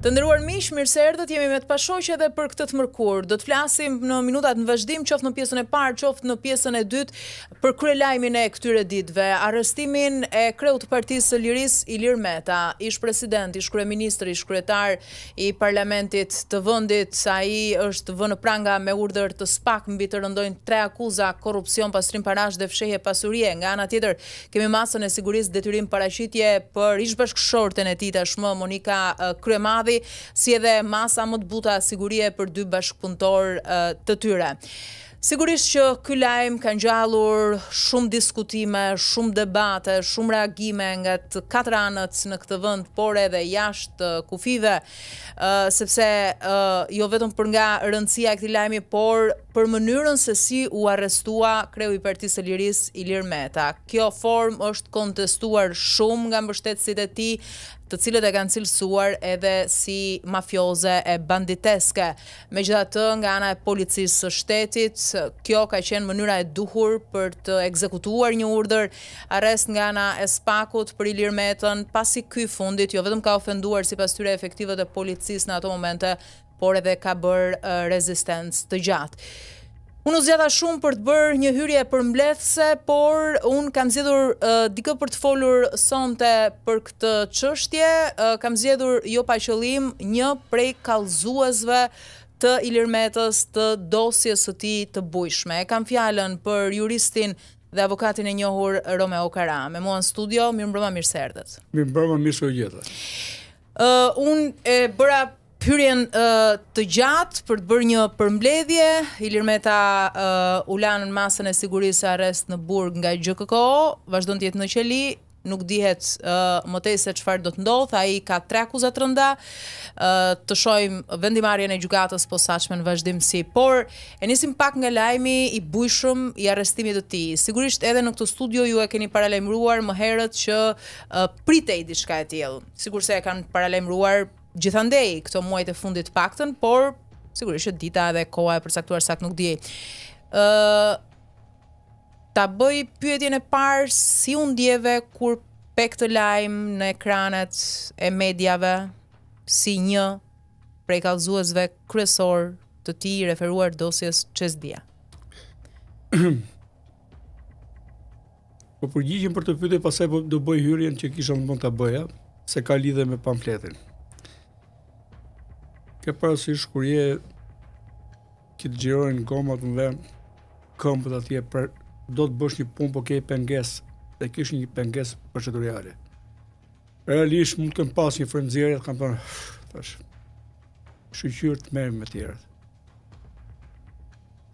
Të ndëruar miq, mirë se erdhët. Jemi me të pasojcë edhe për këtë të mërkur. Do të flasim në minutat në vazhdim, qoftë në pjesën e parë, qoftë në pjesën e dytë, për këtë lajmin e këtyre ditëve, arrestimin e kreut të Partisë së Lirisë, Ilir Meta, ish president, ish kryeminist, ish kryetar i Parlamentit të vendit, sa i është vënë pranga me urdhër të spak mbi të rëndojnë tre akuza korrupsion, pastrim parash dhe fshehje pasurie. Nga ana tjetër, kemi masën e sigurisë detyrim paraqitje për ish bashkëshorten e tij, tashmë Monika Kryemadhi si edhe masa më të buta sigurie për dy bashkëpuntor të tyre. Sigurisht që ky lajm ka ngjallur shumë diskutime, shumë debate, shumë reagime nga të katër anët në këtë vend por edhe jashtë kufive, sepse jo vetëm për nga rëndësia e këtij lajmi, por për mënyrën se si u arrestua kreu i Partisë së Lirisë Ilir Meta. Kjo formë është kontestuar shumë nga mbështetësit e tij të cilët e kanë cilësuar edhe si mafioze e banditeske. Me gjitha të nga ana e policisë së shtetit, kjo ka qenë mënyra e duhur për të ekzekutuar një urdër, arrest nga ana e spakut për i lirë metën, pasi ky fundit jo vetëm ka ofenduar si pas tyre efektivet e policisë në ato momente, por edhe ka bërë rezistencë të gjatë. Unë u zjeda shumë për të bërë një hyrje për mblethse, por unë kam zgjedhur uh, dikë për të folur sonte për këtë qështje, uh, kam zgjedhur jo pa qëllim një prej kallëzuesve të ilirmetës të dosjes të ti të bujshme. E kam fjallën për juristin dhe avokatin e njohur Romeo Kara. Me mua në studio, mirë mbërma mirë sërdet. Mirë mirë sërgjetët. Uh, unë e bëra pyrjen uh, të gjatë për të bërë një përmbledhje. Ilir Meta uh, ulan në masën e sigurisë e arrest në burg nga GJKO, vazhdon të jetë në qeli, nuk dihet uh, më se çfarë do të ndodhë. Ai ka tre akuzat të rënda. Uh, të shojmë vendimarrjen e gjykatës posaçme në si, por e nisim pak nga lajmi i bujshëm i arrestimit të tij. Sigurisht edhe në këtë studio ju e keni paralajmëruar më herët që uh, pritej diçka e tillë. Sigurisht e kanë paralajmëruar gjithandej këto muajt e fundit paktën, por sigurisht që dita edhe koha e përcaktuar sakt nuk di. ë uh, Ta bëj pyetjen e parë si u ndjeve kur pe këtë lajm në ekranet e mediave si një prej kallëzuesve kryesor të ti referuar dosjes Çesdia. Po përgjigjem për të pyetur pastaj po do bëj hyrjen që kisha mund ta bëja se ka lidhje me pamfletin ke parasysh kur je këtë gjirojnë në gomat në dhe këmpët atje për do të bësh një punë po ke i penges dhe kish një penges përqeturiale. Realisht mund të kem pas një frëmëzirë të kam përë tash, shqyqyrë të merim me tjerët.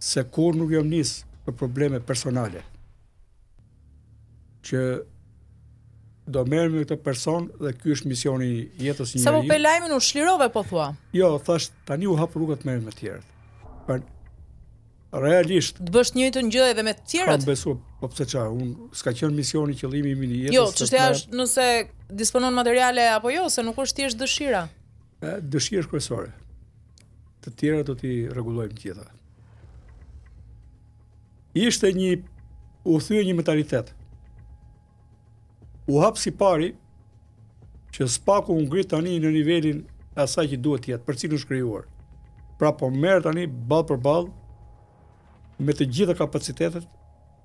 Se kur nuk jam njësë për probleme personale që do merrem me këtë person dhe ky është misioni i jetës një Sa po pelajmin u shlirove po thua. Jo, thash tani u hap rrugët merrem me të tjerët. Për realisht. Të bësh të njëjtën gjë edhe me të tjerët. Kam besuar, po pse çfarë? Un s'ka qenë misioni qëllimi im i jo, jetës. Jo, çështja është nëse disponon materiale apo jo, se nuk është thjesht dëshira. Ë, dëshira është kryesore. Të tjera do t'i rregullojmë gjitha. Ishte një u thye një mentalitet u hapë si pari që spaku në ngritë tani në nivelin e asaj që duhet jetë, për cilë në shkryuar. Pra po mërë tani, balë për balë, me të gjitha kapacitetet,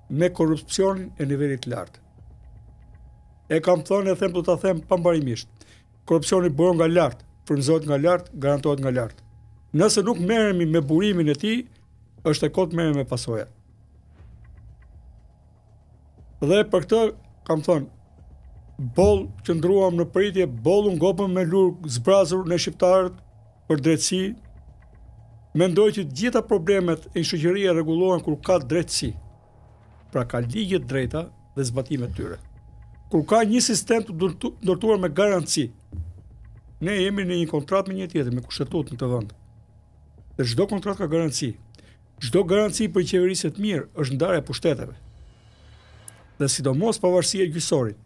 me korupcionin e nivelit lartë. E kam thonë e them të të them pambarimisht. Korupcioni bërë nga lartë, frënzot nga lartë, garantohet nga lartë. Nëse nuk mërëmi me burimin e ti, është e kotë merrem me pasoja. Dhe për këtë, kam thonë, bol që ndruam në pritje, bollu ngopëm me lurë zbrazur në shqiptar për drejtësi. Mendoj që të gjitha problemet e shoqëria rregullohen kur ka drejtësi. Pra ka ligje të drejta dhe zbatime tyre. Kur ka një sistem të ndërtuar me garanci. Ne jemi në një kontratë me një tjetër, me kushtetut në të vend. Dhe çdo kontratë ka garanci. Çdo garanci për qeverisë të mirë është ndarja e pushteteve. Dhe sidomos pavarësia gjysorit,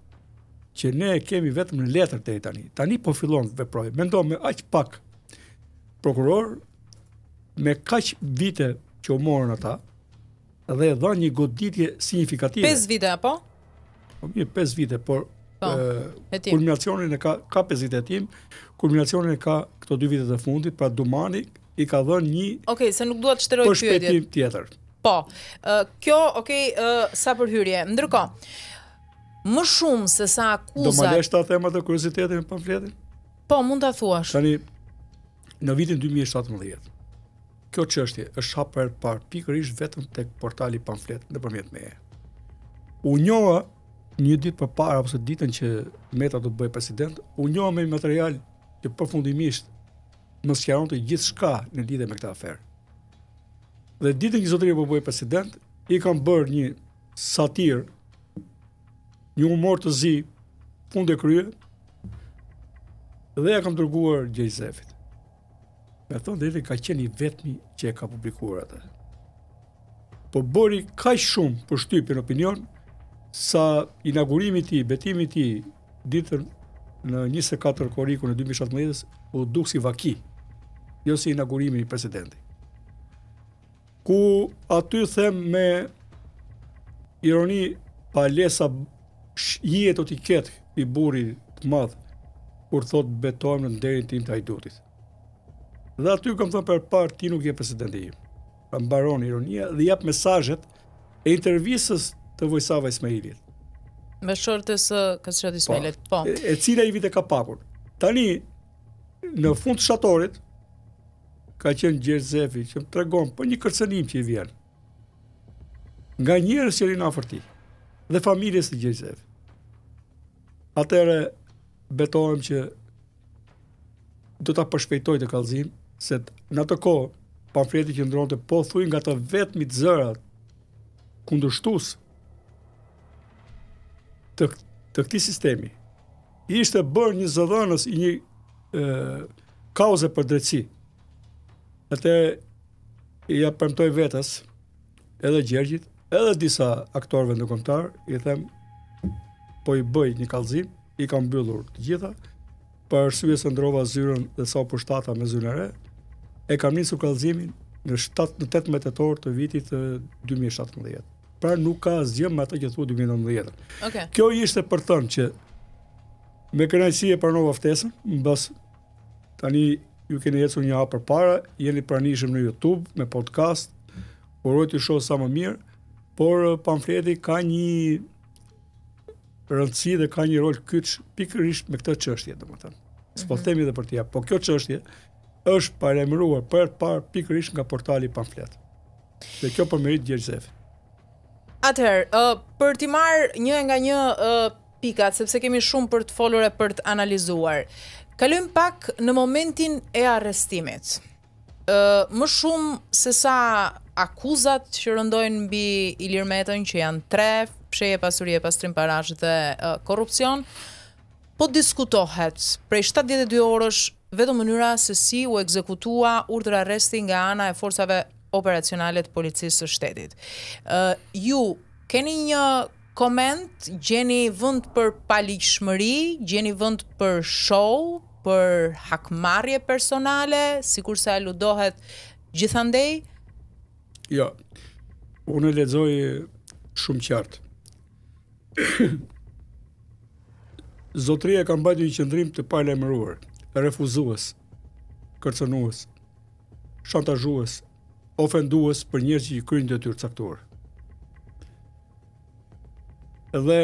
që ne kemi vetëm në letër të e tani. Tani po fillon të veproj. Mendo me aq pak prokuror, me kaq vite që u morën ata, dhe dha një goditje signifikative. 5 vite, apo? Po 5 vite, por po, kulminacionin e ka, ka 5 vite tim, kulminacionin e ka këto 2 vite të fundit, pra Dumani i ka dhe një okay, se nuk duhet shteroj për shpetim tjetër. Po, uh, kjo, okay, sa për hyrje. Ndërko, më shumë se sa akuzat... Do më lesh ta thema të kuriozitetin e pamfletin? Po, mund të thuash. Tani, në vitin 2017, kjo çështje është hapur par pikërish vetëm të portali pamflet nëpërmjet përmjet me e. U njoha një ditë për para, ose ditën që Meta do të bëjë president, u njoha me material që përfundimisht më sjaron të gjithë shka në lidhje me këta aferë. Dhe ditën që zotëri po bëjë president, i kam bërë një satirë një humor të zi fund e krye dhe ja kam dërguar Gjej Zefit. Me thonë dhe edhe ka qenë i vetmi që e ka publikuar atë. Po bëri ka shumë për shtypi në opinion sa inaugurimi ti, betimi ti ditën në 24 koriku në 2017 u duk si vaki, jo si inaugurimi i presidenti. Ku aty them me ironi pa lesa shije të t'i ketë i buri të madhë, kur thot betojmë në nderin tim të hajdutit. Dhe aty kam thonë për parë, ti nuk je presidenti im. Pra mbaron ironia dhe jap mesajet e intervjisës të Vojsava Ismailit. Me shorte së kësërët po, Ismailit, po. E, e cila i vite ka pakur. Tani, në fund të shatorit, ka qenë Gjerë Zefi, që më tregon për po një kërcenim që i vjenë. Nga njërës që rinë afer dhe familjes të Gjerë Zefi. Atëre betohem që do ta përshpejtoj të kallëzim se në atë kohë pamfleti që ndronte po thuj nga të vetmi të zërat kundërshtues të të këtij sistemi ishte bërë një zëdhënës i një e, kauze për drejtësi. Atë i ja premtoj vetes edhe Gjergjit, edhe disa aktorëve ndërkombëtar, i them po i bëj një kallëzim, i kam mbyllur të gjitha për është se ndrova zyrën dhe sa po shtata me zyrën e re. E kam nisur kallëzimin në 7 në 18 tetor të vitit 2017. Pra nuk ka zgjë me atë që thua 2019. Okej. Okay. Kjo ishte për të thënë që me kënaqësi e pranova ftesën, mbas tani ju keni ecur një hap përpara, jeni pranishëm në YouTube me podcast. Uroj të shoh sa më mirë, por pamfleti ka një rëndësi dhe ka një rol kyç pikërisht me këtë çështje, domethënë. Mhm. S'po mm -hmm. themi edhe për t'ia, po kjo çështje është paremëruar për par pikërisht nga portali pamflet. Dhe kjo për po merit Gjergjev. Atëherë, uh, për t'i marr një nga një uh, pikat, sepse kemi shumë për të folur e për të analizuar. Kalojm pak në momentin e arrestimit. Ë uh, më shumë se sa akuzat që rëndojnë mbi Ilir Metën që janë tre, pshehje pasuri e pastrim parash dhe uh, korrupsion po diskutohet prej 72 orësh vetëm mënyra se si u ekzekutua urdhra arresti nga ana e forcave operacionale të policisë së shtetit. Ë uh, ju keni një koment, gjeni vend për paligjshmëri, gjeni vend për show, për hakmarrje personale, sikur sa aludohet gjithandej? Jo. unë lexoj shumë qartë. Zotria ka mbajtë një qëndrim të pale emëruar, refuzues, kërcenuës, shantazhues, ofendues për njërë që i kryin të tyrë caktuar. Dhe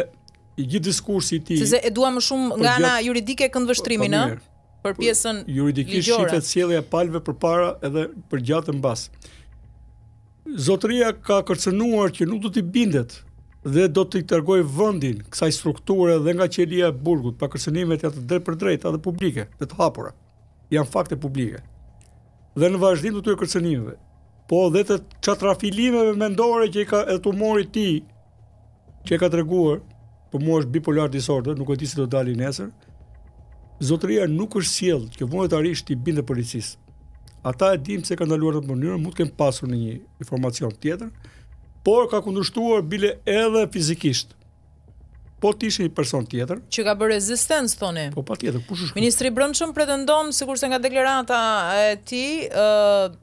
i gjithë diskursi ti... Se se e dua më shumë nga na juridike këndvështrimin, në? Për pjesën ligjore. Juridikisht shqitë të e palve për para edhe për gjatë në basë. Zotria ka kërcënuar që nuk do t'i bindet dhe do të i tërgoj vëndin kësaj strukture dhe nga qelia e burgut pa kërsenimet e atë drejt për drejta dhe publike dhe të hapura, janë fakte publike. Dhe në vazhdim të të kërsenimeve, po dhe të qatrafilimeve mendore që i ka e të umori ti që i ka treguar, për po mu është bipolar disorder, nuk e ti si do dali nesër, zotëria nuk është sjellë që vëndet arisht i bindë policisë. Ata e dim se ka ndaluar në mënyrë, mund të kemë pasur një informacion tjetër, por ka kundërshtuar bile edhe fizikisht. Po t'ishte një person tjetër. Që ka bërë rezistencë thoni. Po patjetër, kush është Ministri i Brendshëm pretendon sikurse nga deklarata e tij ëh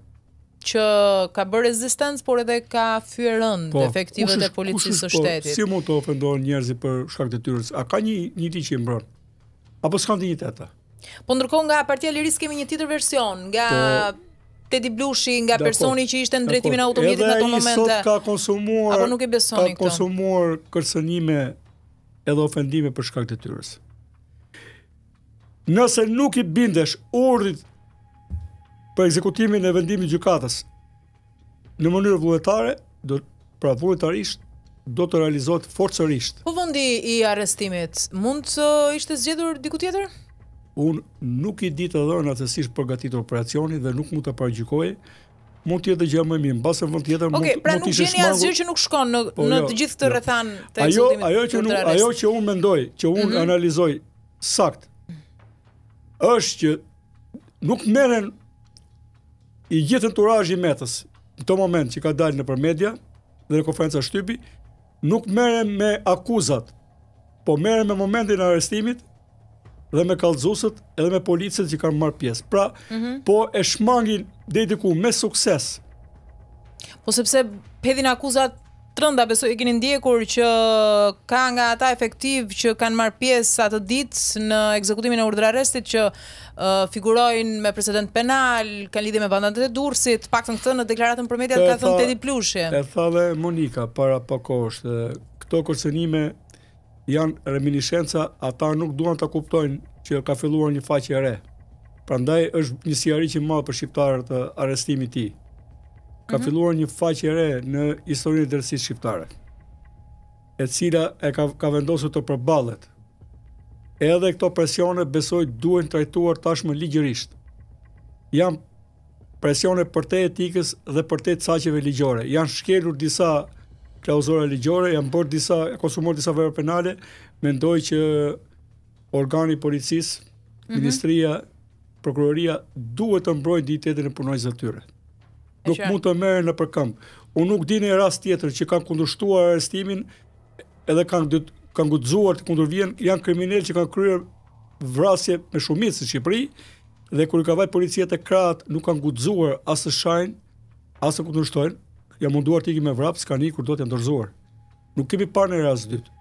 që ka bërë rezistencë, por edhe ka po, efektivet e policisë së po, shtetit. Po si mund të ofendohen njerëzit për shkak të tyrës, A ka një një titër që i mbron? Apo s'ka ndonjë një atë? Po ndërkohë nga Partia Liris kemi një tjetër version, nga po, Teddy Blushi nga personi që ishte në drejtimin e automjetit në ato momente. Sot ka konsumuar apo nuk e besoni këtë? Ka konsumuar kërcënime edhe ofendime për shkak të tyres. Nëse nuk i bindesh urdhit për ekzekutimin e vendimit gjykatës në mënyrë vullnetare, do pra vullnetarisht do të realizohet forcërisht. Po vendi i arrestimit mund të ishte zgjedhur diku tjetër? unë nuk i di të dhënat se si është përgatitur operacioni dhe nuk mund ta paraqitoj mund të jetë gjë më mirë, mbas vend tjetër okay, mund, pra mund të ishte shumë. Okej, pra nuk jeni asgjë që nuk shkon në po, në jo, të gjithë të jo, rrethan të ekzotimit. Ajo ajo që nuk, ajo që unë mendoj, që unë mm -hmm. analizoj sakt është që nuk merren i gjithë turazhi i Metës në të moment që ka dalë nëpër media dhe në konferenca shtypi, nuk merren me akuzat, po merren me momentin e arrestimit dhe me kalzusët edhe me policët që kanë marrë pjesë. Pra, mm -hmm. po e shmangin dhe i diku me sukses. Po sepse pedhin akuzat të rënda, besoj e keni ndjekur që ka nga ata efektiv që kanë marrë pjesë atë ditë në ekzekutimin e urdhër arrestit që uh, figurojnë me precedent penal, kanë lidhje me bandat e Durrësit, paktën këtë në deklaratën për media ka thënë Teddy Plushi. E tha Monika para pak kohësh, këto kërcënime janë reminiscenca, ata nuk duan ta kuptojnë që ka filluar një faqe e re. Prandaj është një sjari që për shqiptarët të arrestimit të tij. Ka mhm. filluar një faqe e re në historinë e drejtësisë shqiptare, e cila e ka ka vendosur të përballet. Edhe këto presione besoj duhen trajtuar tashmë ligjërisht. Jan presione për të etikës dhe për të saqeve ligjore. Jan shkelur disa klauzura ligjore, jam bërë disa, konsumuar disa vera penale, mendoj që organi policis, mm -hmm. ministria, prokuroria, duhet të mbrojnë ditetin e punojnës e tyre. Nuk mund të merë në përkamp. Unë nuk dini e rast tjetër që kanë kundushtuar arrestimin edhe kanë dyt, kanë gudzuar të kundur janë kriminal që kanë kryer vrasje me shumicë në Shqipëri dhe kur i ka vaj policia të krahat nuk kanë gudzuar as të shajnë, as të kundushtojnë, jam munduar të ikim me vrap skani kur do të janë dorëzuar. Nuk kemi parë në rast dytë.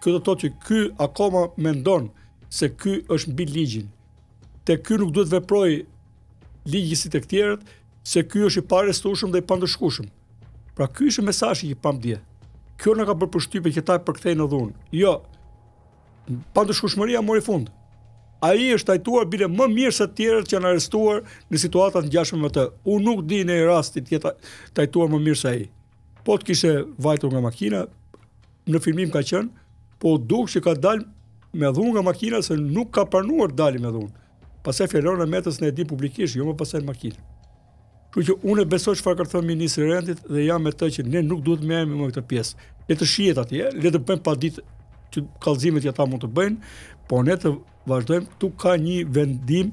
Kjo do të thotë që ky akoma mendon se ky është mbi ligjin. Te ky nuk duhet veproj ligjit si tek tjerët, se ky është i parestueshëm dhe i pandëshkueshëm. Pra ky është mesazhi që pam dje. Kjo nuk ka bërë përshtypje që ta përkthejnë në dhunë. Jo. Pandëshkueshmëria mori fund a i është tajtuar bile më mirë se tjerët që janë arestuar në situatat në gjashme më të. Unë nuk di në i rastit jetë tajtuar më mirë se a i. Po të kishe vajtu nga makina, në filmim ka qënë, po dukë që ka dalë me dhunë nga makina, se nuk ka pranuar dalë me dhunë. Pase fjeron e metës në edhim publikisht, jo më pase në makina. Që që unë e besoj që farë kërë thëmë ministri Rendit dhe jam me të që ne nuk duhet me e më më këtë pjesë. Le të shijet atje, le të pa ditë që kallëzimet ja ta mund të bëjnë, po ne të vazhdojmë, këtu ka një vendim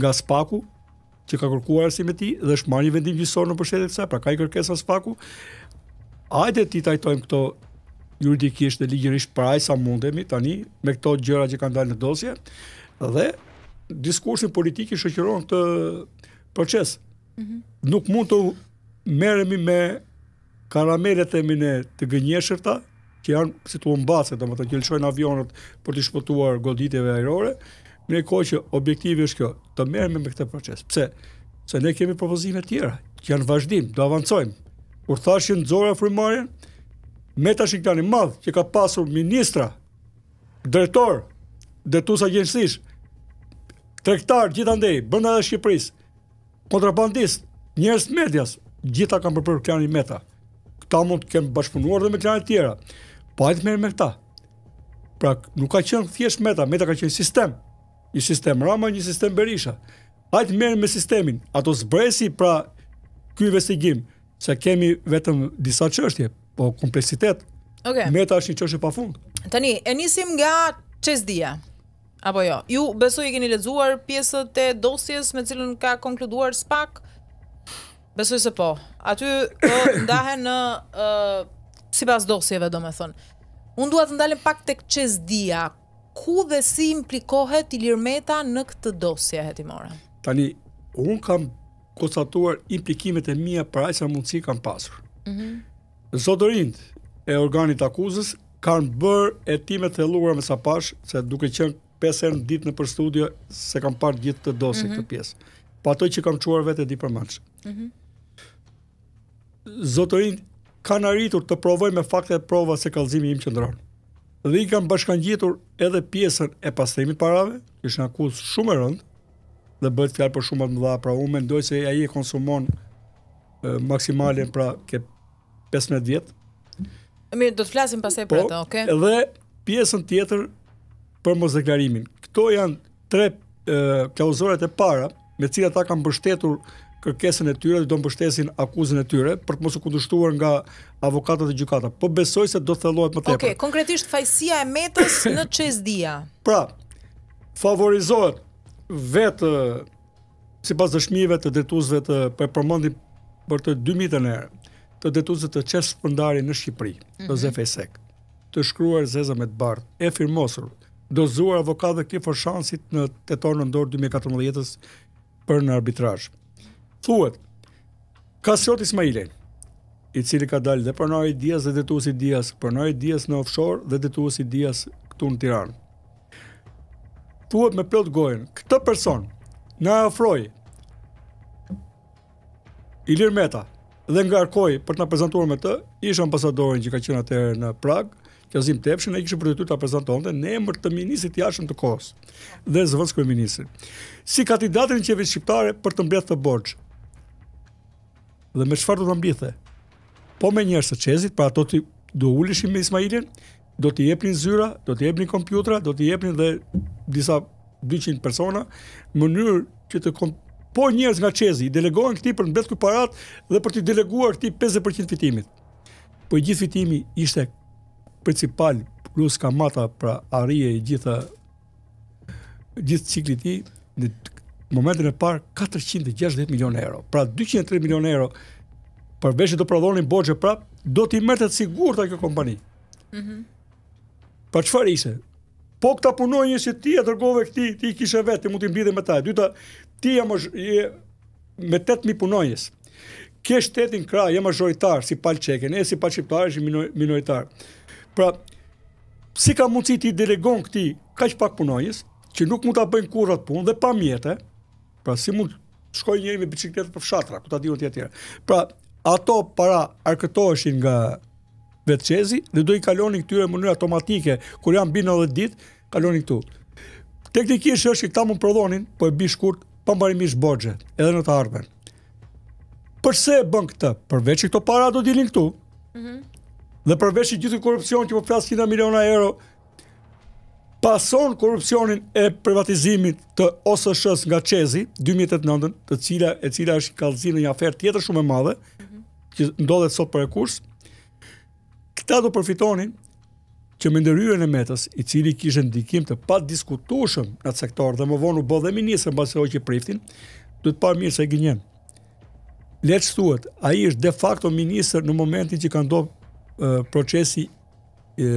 nga spaku, që ka kërkuar si me ti, dhe është marrë një vendim gjysor në përshetet të saj, pra ka i kërkesa spaku, ajde ti tajtojmë këto juridikisht dhe ligjërisht praj sa mundemi tani me këto gjëra që kanë dalë në dosje dhe diskursin politik i të këtë proces. Mm -hmm. Nuk mund të meremi me karamelet e mine të gënjeshërta, që janë si të mbase, të më të gjelëshojnë avionët për të shpëtuar goditjeve aerore, më një kohë që objektivit është kjo, të merëme me këtë proces. Pse? Se ne kemi propozime tjera, që janë vazhdim, do avancojmë. Kur thashin zora frimarin, me të shikëtani madhë, që ka pasur ministra, drehtor, dhe tu sa gjenësish, trektar, gjitha ndej, bënda dhe Shqipëris, kontrabandist, njërës medjas, gjitha kam përpër kërë kërë kërë kërë kërë kërë kërë kërë kërë kërë kërë Po ajtë merë me këta. Pra, nuk ka qenë thjesht meta, meta ka qenë sistem. Një sistem rama, një sistem berisha. Ajtë merë me sistemin. Ato zbresi, pra, kjo investigim, se kemi vetëm disa qështje, po kompleksitet. Okay. Meta është një qështje pa fund. Tani, e nisim nga qesdia. Apo jo, ju besoj i keni lezuar pjesët e dosjes me cilën ka konkluduar SPAC? Besoj se po. Aty ndahen në uh, si pas dosjeve do me thonë. Unë duhet të ndalim pak të këtë ku dhe si implikohet i lirmeta në këtë dosje, hetimore? Tani, unë kam konstatuar implikimet e mija për aqësa mundësi kam pasur. Mm -hmm. e organit akuzës, kanë bërë e timet e lura me sa pashë, se duke qënë pesen ditë në për studio, se kam parë gjithë të dosi mm -hmm. këtë mhm. pjesë. Pa po të që kam quar vete di për manqë. Mm -hmm. Zotërin kanë arritur të provojnë me fakte e prova se kalzimi im qëndron. Dhe i kanë bashkangjitur edhe pjesën e pastrimit parave, që në akuz shumë e rëndë, dhe bëhet fjalë për shumë të mëdha, pra unë mendoj se ai e konsumon maksimalin pra ke 15 vjetë. Mirë, do të flasim pastaj për po, atë, okay? Dhe pjesën tjetër për mos deklarimin. Këto janë tre klauzorat e para me cilat ata kanë bështetur kërkesën e tyre dhe do mbështesin akuzën e tyre për të mos u kundërshtuar nga avokatët dhe gjykata. Po besoj se do thellohet më tepër. Okej, okay, konkretisht fajësia e Metës në Çezdia. Pra, favorizohet vetë sipas dëshmive të detuesve të për për të 2000 tën erë të detuesve të çes përndarjes në Shqipëri, mm -hmm. të shkruar zeza me të bardh, e firmosur, dozuar avokatëve Clifford Shansit në tetor në dorë 2014-s për në arbitrazh. Thuhet, ka sot Ismailin, i cili ka dalë dhe i Dias dhe detuesi Dias, i Dias në offshore dhe detuesi Dias këtu në Tiranë. Thuhet me plot gojën, këtë person na ofroi Ilir Meta dhe ngarkoi për të na prezantuar me të ish ambasadorin që ka qenë atëherë në Prag, Qazim Tepshin, ai kishte për të ta prezantonte në emër të ministrit jashtëm të kosë dhe zëvënskëve kryeministrit. Si kandidatin e shqiptare për të mbledhur të dhe me çfarë do ta mblidhte. Po me njerëz të çezit, pra ato ti do ulishim me Ismailin, do t'i jepnin zyra, do t'i jepnin kompjutra, do t'i jepnin dhe disa 200 persona, mënyrë që të kom... po njerëz nga çezi i delegohen këtij për të mbledhur parat dhe për të deleguar këtij 50% fitimit. Po i gjithë fitimi ishte principal plus kamata pra arrije e gjitha gjithë ciklit i në momentin e parë 460 milion euro. Pra 203 milion euro për veshë të prodhonin borxhe prap, do t'i merrte të sigurta kjo kompani. Mhm. Mm për çfarë ishte? Po këta punoj një si ti e dërgove këti, ti i kishe vetë, ti mund t'i mbidhe me taj. Dyta, ti e më me 8.000 punojës. Kje shtetin kra, jë majoritar, si palë qeken, e si palë qiptar, e si minoritar. Pra, si ka mundësi ti delegon këti, ka që pak punojës, që nuk mund t'a bëjnë kurat punë, dhe pa mjetë, Pra si mund shkoj njëri me biçikletë për fshatra, ku ta diun ti atje. Pra ato para arkëtoheshin nga vetçezi dhe do i kalonin këtyre në mënyrë automatike kur janë bin 90 ditë, kalonin këtu. Teknikisht është që ta mund prodhonin, po e bi shkurt pa mbarimish edhe në të ardhmen. Përse e bën këtë? Përveç këto para do dilin këtu. Mhm. Mm dhe përveç gjithë korrupsionit që po flas 100 miliona euro pason korupcionin e privatizimit të OSSH-s nga Çezi 2008 të cila, e cila është kalëzi në një aferë tjetër shumë e madhe, mhm. që ndodhet sot për e kurs, këta do përfitonin që me ndëryrën e metës, i cili kishë ndikim të pat diskutushëm në atë sektor, dhe më vonë u dhe minisën basë e që priftin, du të parë mirë se gjenjen. Leç a ai është de facto ministër në momentin që ka ndodhur procesi e,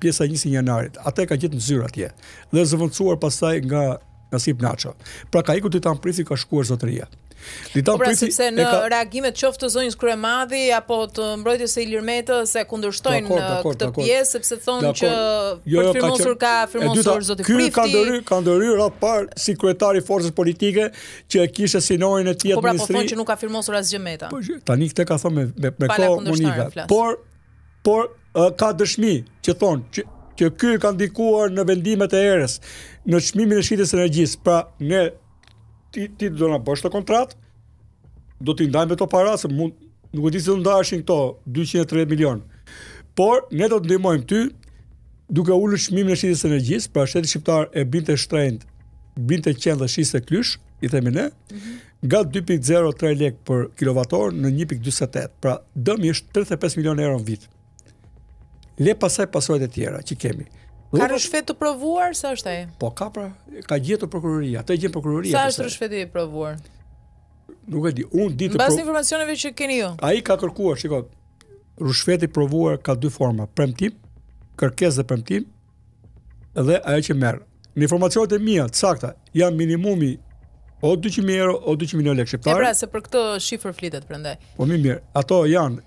pjesa e 1 janarit. Atë ka gjetë në zyrë atje dhe zëvendësuar pastaj nga nga Sip Nacho. Pra ka ikur Titan Prisi ka shkuar zotëria. Ditan po pra, Prisi sepse në ka... reagime të qoftë zonjës kryemadhi apo të mbrojtjes së Ilirmetës se kundërshtojnë këtë pjesë sepse thonë që jo, jo për firmosur jo, ka, që... ka firmosur zoti Prisi. Ky ka ndëry, ka ndëry ra par si kryetari forcës politike që e kishte sinorin e tij ministri. Po pra po thonë që nuk ka firmosur asgjë meta. Po tani këtë ka thonë me me, me ko Monika. Por por ka dëshmi që thonë që, që ky ka ndikuar në vendimet e erës, në çmimin e shitjes së energjisë. Pra, ne ti ti do na bësh të kontratë, do t'i ndajmë ato para se mund nuk e di se do ndahen këto 230 milion. Por ne do të ndihmojmë ty duke ulur çmimin e shitjes së energjisë, pra shteti shqiptar e binte shtrenjt, binte qendra shitje klysh, i themi ne, nga 2.03 lek për kilovator në 1.48. Pra dëmi është 35 milion euro në le pasaj pasojt e tjera që kemi. Ka rëshfet të provuar, sa është e? Po, ka pra, ka gjithë të prokuroria, të gjetë prokuroria. Sa është rëshfet të provuar? Nuk e di, unë di të provuar. Në basë informacioneve që keni ju? A i ka kërkuar, shikot, rëshfet të provuar ka dy forma, premtim, kërkes dhe premtim, dhe aje që merë. Në informacionet e mija, të sakta, janë minimumi o 200 euro, o 200 milion lek shqiptarë. E pra, se për këto shifër flitet, përndaj. Po, mi mirë, ato janë,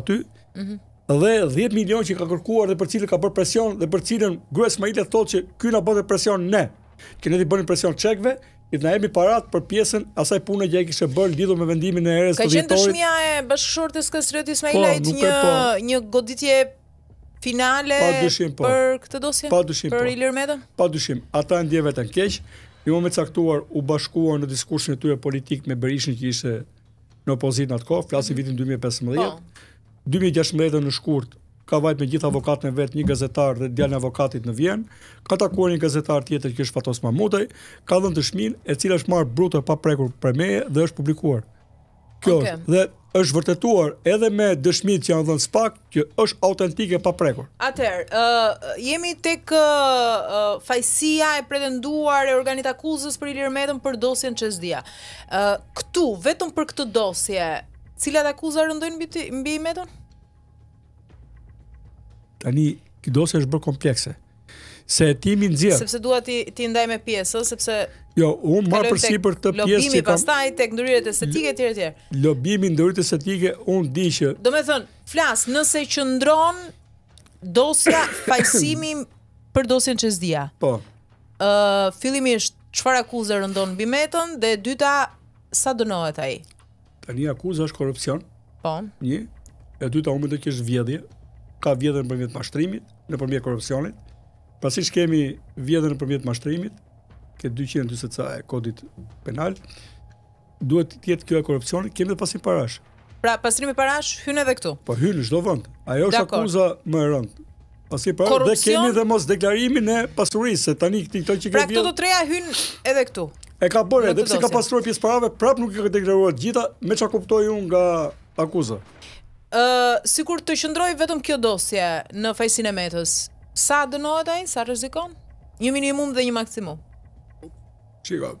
aty, mm -hmm dhe 10 milion që ka kërkuar dhe për cilën ka bërë presion dhe për cilën Grua Ismaili thotë se ky na bën presion ne. Keni ti bënë presion çekve, i na jemi parat për pjesën asaj pune që ai kishte bërë lidhur me vendimin e erës të vitit. Ka qenë dëshmia e bashkëshortit të Skëndrit po, Ismailit një po. një goditje finale pa dushim, pa. Po. për këtë dosje? Pa dyshim. Për Ilir Medën? Pa dyshim. Ata ndje vetën keq. Në moment caktuar u bashkuan në diskursin e tyre politik me Berishën që ishte në opozitë kohë, flasin mhm. vitin 2015. Pa. 2016 në shkurt ka vajt me gjithë avokatën e vet një gazetar dhe djalin e avokatit në Vjen, ka takuar një gazetar tjetër që është Fatos Mamutaj, ka dhënë shmin, e cila është marrë brutë pa prekur për meje dhe është publikuar. Kjo është dhe është vërtetuar edhe me dëshmit që janë dhënë SPAK që është autentike pa prekur. Atëherë, ë uh, jemi tek uh, fajësia e pretenduar e organit akuzës për Ilir Medën për dosjen Çesdia. ë uh, këtu vetëm për këtë dosje cilat akuza rëndojnë mbi mbi Tani këtë dosje është bërë komplekse. Se ti më nxjerr. Sepse dua ti ti ndaj me pjesë, sepse Jo, unë marë për për të pjesë që kam... Lobimi, pastaj, tek ndëryrët estetike, tjere, tjere. Lobimi ndëryrët estetike, unë di që... Do me thënë, flasë, nëse që ndronë dosja fajsimi për dosjen që zdia. Po. Uh, fillimisht, qëfar akuzë mbi bimetën, dhe dyta, sa dënohet ai? Tani akuzë është korrupsion. Po. Një. E dyta u mendoj kështë është vjedhje. Ka vjedhje nëpërmjet mashtrimit, nëpërmjet korrupsionit. Pasi që kemi vjedhje nëpërmjet mashtrimit, ke 240 ca e kodit penal, duhet të jetë kjo e korupcionit, kemi dhe pasim parash. Pra pasrimi parash hyn edhe këtu. Po hyn në çdo vend. Ajo është akuza më e rëndë. Pasi pra dhe kemi dhe mos deklarimin e pasurisë, tani këti këto që ke vjetë... Pra këto të treja hynë edhe këtu. E ka bërë, edhe pse ka pasur pjesë parave, prap nuk e ka deklaruar gjitha, me çka kuptoi unë nga akuza. Ë, uh, sikur të qëndroi vetëm kjo dosje në fajsin e Metës. Sa dënohet ai, sa rrezikon? Një minimum dhe një maksimum. Shiko,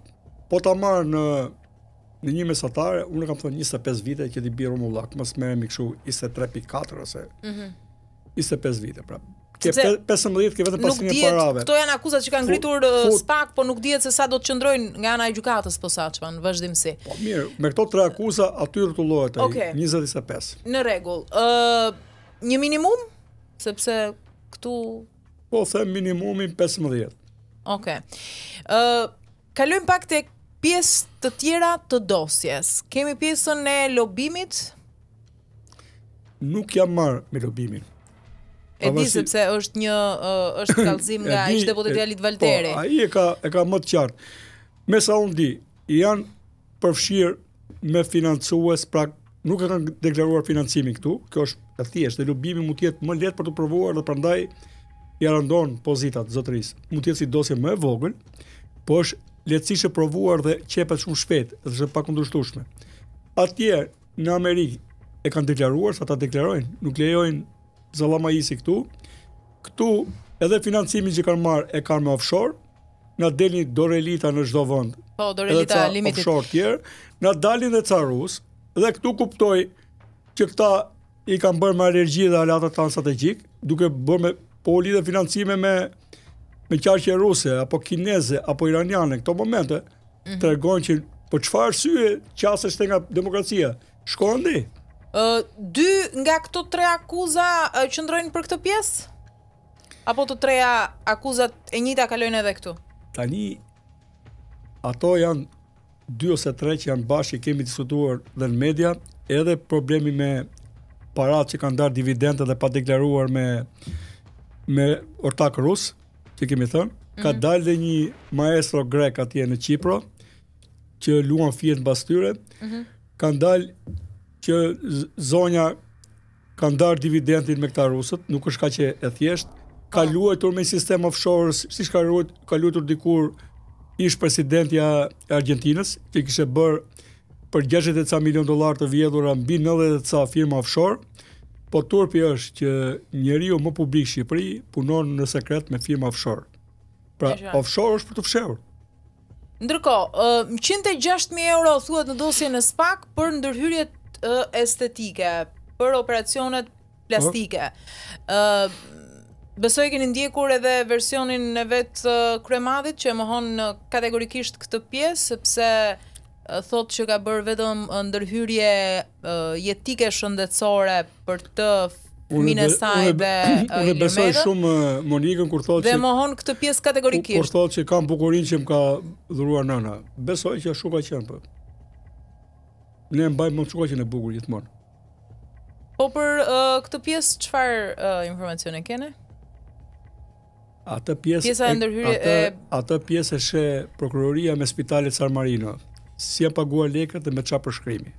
po ta marr në në një mesatare, unë kam thënë 25 vite që ti biru më vllak, mos merremi kështu 23.4 ose. Mhm. Mm 25 vite, prap ke 15 ke vetëm pas një parave. Nuk di, këto janë akuzat që kanë ngritur uh, SPAK, por nuk dihet se sa do të qëndrojnë nga ana e gjykatës posaçme, vazhdimsi. Po mirë, me këto tre akuza aty rrotullohet ai 25. Në rregull. Ë, një minimum, sepse këtu po them minimumin 15. Okej. Ë, kalojm pak tek pjesë të tjera të dosjes. Kemi pjesën e lobimit. Nuk jam marr me lobimin. E di sepse është një uh, është kallëzim nga ish deputeti Alit po, Valteri. Po, ai e ka e ka më të qartë. Me sa unë di, janë përfshir me financues, pra nuk e kanë deklaruar financimin këtu. Kjo është e thjeshtë, dhe lobimi mund të jetë më lehtë për të provuar dhe prandaj i rëndon pozitat zotëris. Mund të jetë si dosje më e vogël, po është lehtësisht e provuar dhe qepet shumë shpejt, është e pakundërshtueshme. Atje në Amerikë e kanë deklaruar, sa ta deklarojnë, nuk lejojnë Zalama Isi këtu, këtu edhe financimi që kanë marë e kanë me offshore, nga delin Dorelita në çdo vënd, po, edhe limitit. offshore tjerë, nga dalin dhe ca rusë, edhe këtu kuptoj që këta i kanë bërë me alergji dhe alatat të ansat duke bërë me poli dhe financime me, me qarqe ruse, apo kineze, apo iranianë, në këto momente, mm -hmm. të regon që për qëfarë syë qasë është nga demokracia, shkohë ndi, dy nga këto tre akuza uh, qëndrojnë për këtë pjesë? Apo të treja akuzat e njëta kalojnë edhe këtu? Tani, ato janë dy ose tre që janë bashkë i kemi diskutuar dhe në media, edhe problemi me parat që kanë darë dividendet dhe pa deklaruar me, me ortak rusë, që kemi thënë, ka mm -hmm. dalë dhe një maestro grek atje në Qipro, që luan fjetë në tyre, mm kanë dalë që zonja ka ndar dividendin me këta rusët, nuk është kaq e thjesht. Ka luajtur me sistem offshore, siç ka luajtur, ka dikur ish presidenti i Argjentinës, që kishte bër për 60 dhe ca milion dollar të vjedhura mbi 90 ca firma offshore. Po turpi është që njeriu më publik Shqipëri punon në sekret me firma offshore. Pra, offshore është për të fshehur. Ndërkohë, 106000 euro thuhet në dosjen e SPAK për ndërhyrjet estetike, për operacionet plastike. Uh, besoj keni ndjekur edhe versionin e vetë kremadit që e mohon kategorikisht këtë pjesë, sepse thot që ka bërë vetëm ndërhyrje jetike shëndetësore për të fëmin e dhe dhe, besoj shumë Monikën kur thotë dhe dhe mohon këtë pjesë kategorikisht kur thot që kam bukurinë që më ka dhuruar nëna besoj që shumë ka qenë për po ne mbajmë më shkuaqen e bukur gjithmonë. Po për uh, këtë pjesë çfarë uh, informacione kene? Atë pjesë pjesa e ndërhyrje e atë pjesë e shë prokuroria me spitalet San Marino, si e paguar lekët dhe me çfarë përshkrimi.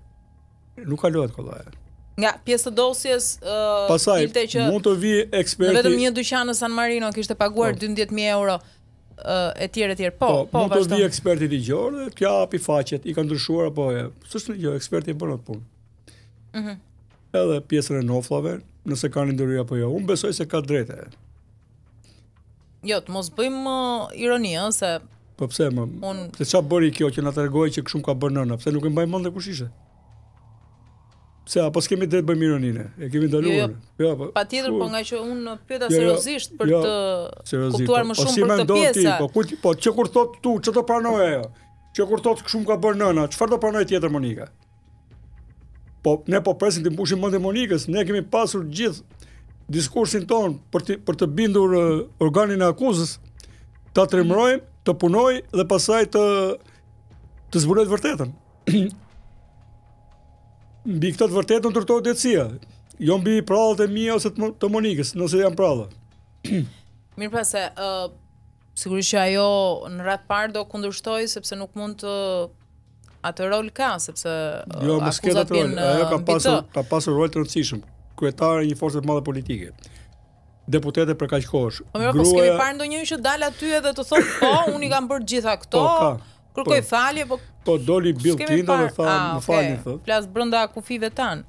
Nuk kalohet kollaja. Nga pjesë të dosjes, uh, Pasaj, ilte që mund të vi eksperti... Në vetëm një dyqan në San Marino, kështë e paguar 12.000 po. euro e tjerë e tjerë. Po, po, po. Po, do të di ekspertët i gjorë, të api faqet, i kanë ndryshuar apo jo? S'është një gjë, eksperti bën atë punë. Mhm. Uh Edhe pjesën e noflave, nëse kanë ndërruja apo jo, unë besoj se ka drejtë. Jo, të mos bëjmë ironi, ëh, se Po pse më? Unë, se çfarë bëri kjo që na tregoi që kush ka bën nëna? Pse nuk e mbajmë mend kush ishte? Se apo s'kemi drejt bëjmë ironinë, e kemi ndaluar. Jo, jo, jo pa, tjetër, po, po nga që unë pyeta jo, seriozisht jo, për jo, të kuptuar më po shumë si për këtë pjesë. po, ku, po, që kur thot tu, që të pranoj ajo? Që kur thot këshum ka bërë nëna, qëfar të pranoj tjetër Monika? Po, ne po presim të mbushim mëndë Monikës, ne kemi pasur gjithë diskursin tonë për, të, për të bindur uh, organin e akuzës, të atrimrojmë, të punojë dhe pasaj të, të zbulet vërtetën. mbi këtë të vërtetë ndërtohet jetësia. jo mbi prallët e mia ose të Monikës, nëse janë prallët. Mirë pa se, uh, sigurisht që ajo në ratë parë do kundërshtoj, sepse nuk mund të atë rol ka, sepse uh, akuzat pinë në bitë. Jo, ajo ka pasur, ka pasur rol të rëndësishëm, kretarë një forcët madhe politike deputete për kaq kohësh. Po mirë, po s'kemi parë ndonjëri që dal aty edhe të thotë, "Po, unë i kam bërë gjitha po, këto." Po, ka. Kërkoj po, falje, po po doli Bill Clinton dhe tha, ah, "Më falni", Plas brenda kufive tan.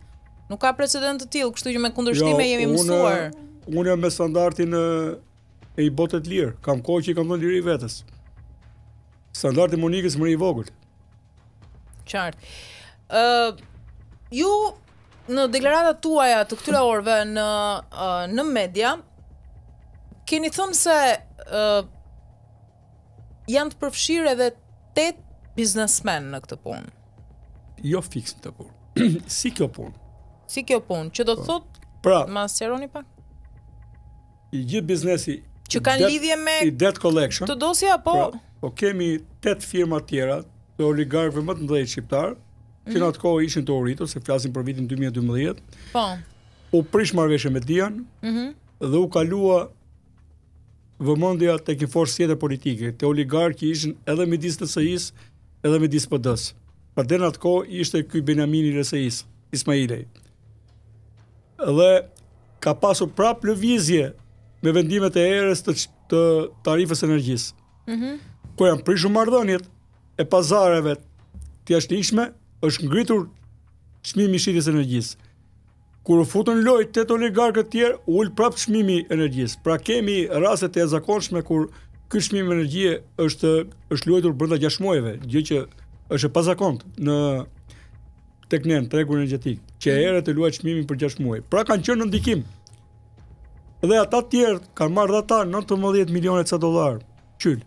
Nuk ka precedent të tillë, kështu që me kundërshtime jo, jemi une, mësuar. Unë jam me standardin e e i botet lirë, kam kohë që i kam dhënë liri vetës. Standartin Monikës më një i vogël. Qartë. Uh, ju në deklaratat tuaja të këtyra orëve në uh, në media keni thënë se uh, janë të përfshirë edhe 8 biznesmen në këtë punë. Jo fiks në këtë punë. si kjo punë? Si kjo punë, që do të po. thotë pra, ma sjeroni pak? I gjithë biznesi që kanë lidhje me i debt collection. Të dosja po. pra, po kemi 8 firma tjera të oligarëve më të mëdhej shqiptar, mm. që mhm. në atë kohë ishin të uritur, se flasin për vitin 2012. Po. U prish marrveshje me Dian, mm -hmm. dhe u kalua vëmendja tek një forcë tjetër politike, te oligarki ishën edhe edhe midis të sai edhe midis PD-s. Për den atko ishte ky Benjamin i SAI-s, Ismailaj. Dhe ka pasur prap lëvizje me vendimet e erës të të tarifës energjisë. Mhm. Mm Ku janë prishur marrëdhëniet e pazareve të ishme, është ngritur çmimi i shitjes energjisë kur u futën lojë tet oligarkë të tjerë, ul prap çmimi i energjisë. Pra kemi raste të zakonshme kur ky çmim energjisë është është luajtur brenda 6 muajve, gjë që është e pazakont në tek ne në tregun energjetik, që era të luaj çmimin për 6 muaj. Pra kanë qenë në ndikim. Dhe ata të tjerë kanë marrë ata 19 milionë ca dollar. Qyl.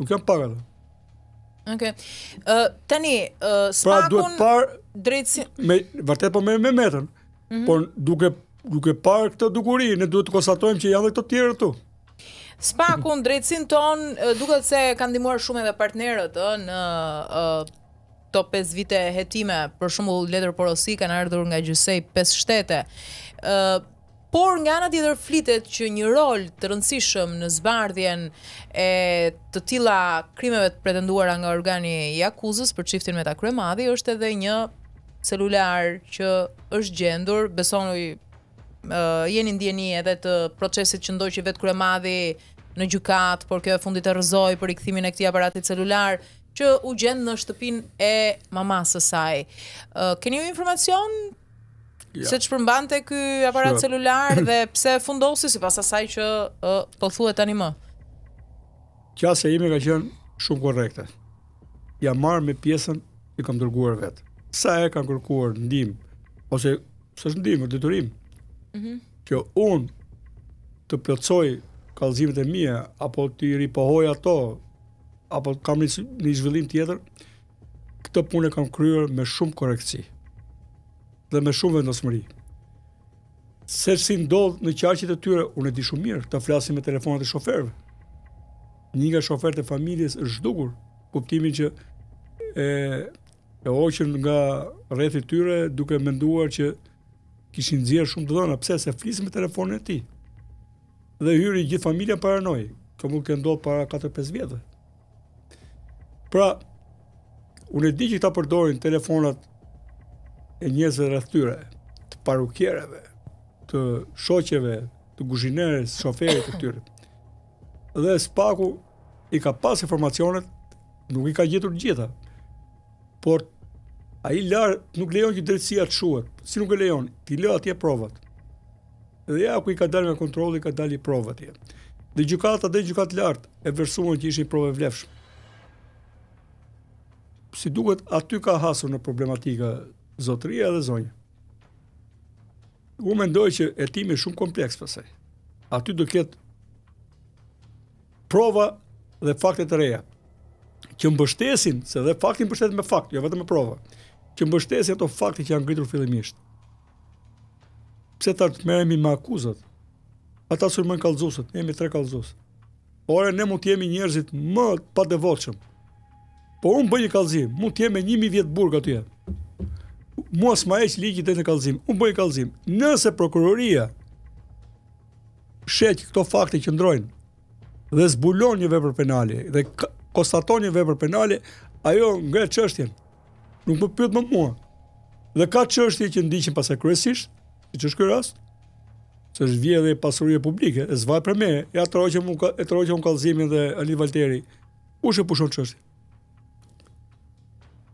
Nuk janë pagat. Okej. Ë Uh, tani, uh, spakun... Pra duhet par... Me, vërtet po me, me metën. -hmm. por duke duke parë këtë dukuri, ne duhet të konstatojmë që janë dhe këto tjerë këtu. Spaku në drejtsin ton, duket se ka ndihmuar shumë edhe partnerët ë në to 5 vite hetime, për shembull letër porosi kanë ardhur nga gjysej 5 shtete. ë Por nga ana tjetër flitet që një rol të rëndësishëm në zbardhjen e të tilla krimeve të pretenduara nga organi i akuzës për çiftin me ta kryemadhi është edhe një celular që është gjendur, besoni uh, jeni ndjeni edhe të procesit që ndoqi vetë kërë madhi në gjukat, por kjo e fundit e rëzoj për i këthimin e këti aparatit celular, që u gjendë në shtëpin e së saj. Uh, keni u informacion Ja. Se që përmbante ky aparat celular dhe pse fundosi si pas asaj që uh, po thuhet tani më? Qasja ime ka qenë shumë korrekte. Ja marr me pjesën i kam dërguar vetë sa e kanë kërkuar ndihmë ose sa është ndihmë detyrim. Mhm. Mm që un të përcoj kallëzimet e mia apo ti ripohoj ato apo kam një, një zhvillim tjetër, këtë punë kam kryer me shumë korrektësi dhe me shumë vendosmëri. Se si ndodh në qarqit e tyre, unë e di shumë mirë, të flasim me telefonat e shoferëve. Një nga shoferët e familjes është zhdukur, kuptimin që e e hoqën nga rrethit tyre duke menduar që kishin nxjerr shumë të dhëna, pse se flisën me telefonin e tij. Dhe hyri gjithë familja paranoi, kjo mund të ndodhë para 4-5 vjetëve. Pra, unë e di që ta përdorin telefonat e njerëzve rreth tyre, të parukierëve, të shoqeve, të kuzhinerëve, të shoferëve të tyre. Dhe spaku i ka pas informacionet, nuk i ka gjetur gjitha. Por ai lar nuk lejon që drejtësia të shuhet. Si nuk e lejon? Ti lë atje provat. Dhe ja ku i ka dalë nga kontrolli, ka dalë provat atje. Dhe gjykata dhe gjykat lart e vërsuan që ishin provë vlefshme. Si duket aty ka hasur në problematika zotëria dhe zonja. U mendoj që etimi është shumë kompleks pasaj. Aty do ketë prova dhe fakte të reja që mbështesin se dhe faktin mbështet me fakt, jo vetëm me prova që mbështesin ato fakte që janë ngritur fillimisht. Pse ta të merremi me akuzat? Ata sulmojnë kallëzuesët, jemi tre kallëzues. Ora ne mund të jemi njerëzit më pa devotshëm. Po un bëj një kallëzim, mund të jemi 1000 vjet burg aty. Mos më heq ligjit të në kallëzim, unë bëj kallëzim. Nëse prokuroria shet këto fakte që ndrojnë dhe zbulon një vepër penale dhe konstaton një vepër penale, ajo ngre çështjen nuk më pyet më mua. Dhe ka çështje që ndiqen pas kryesisht, siç është ky rast, se është vjedhje e publike, e zvaj për me, ja të roqë më, e të roqë më kalzimin dhe Ali Valteri, u shë pushon qështë.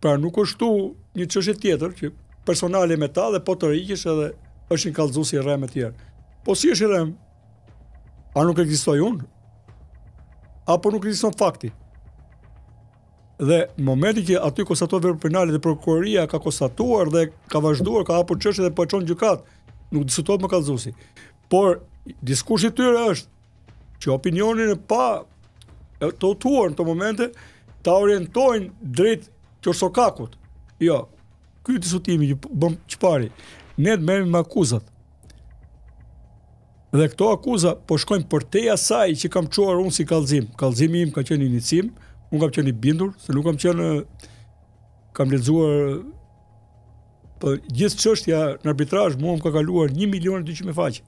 Pra nuk është tu një qështë tjetër, që personali me ta dhe po të rikish edhe është një kalzu si rem e tjerë. Po si është rem? A nuk e këzistoj unë? Apo nuk e kristoj fakti? dhe momenti që aty konstatuar vepër penale dhe prokuroria ka konstatuar dhe ka vazhduar ka hapur çështje dhe po çon gjykat nuk diskutohet më kallëzuesi por diskursi i tyre është që opinionin e pa të utuar në të momente të orientojnë drejt kakut. jo ky diskutimi që bëm çfarë ne të merrem me akuzat Dhe këto akuza po shkojnë për teja saj që kam quar unë si kalzim. Kalzimi im ka qenë inicim, un kam qenë i bindur se nuk kam qenë kam lexuar po gjithë çështja në arbitrazh mua më ka kaluar 1 milion 200 faqe.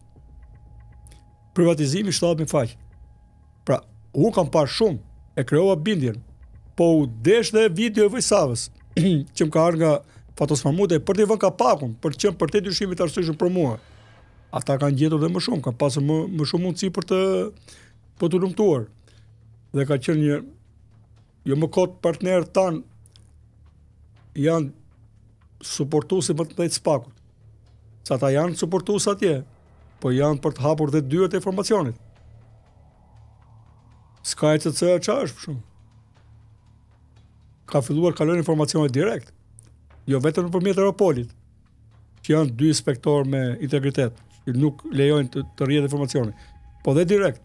Privatizimi me faqe. Pra, un kam parë shumë e krijova bindjen. Po u desh dhe video e Vojsavës që më ka ardhur nga Fatos Mamute për të vënë kapakun, për të qenë për të dyshimit arsyeshëm për mua. Ata kanë gjetur dhe më shumë, kanë pasur më, më shumë mundësi për të për të lumtuar. Dhe ka qenë një jo më kot partnerët tan janë suportuesi më të mëdhtë spakut. Sa ta janë suportues atje, po janë për të hapur dhe dyert e informacionit. Ska e të të cërë qa është për shumë. Ka filluar kalon informacionit direkt. Jo vetë në përmjetë e Ropolit. Që janë dy inspektor me integritet. Që nuk lejojnë të, të rjetë informacionet. Po dhe direkt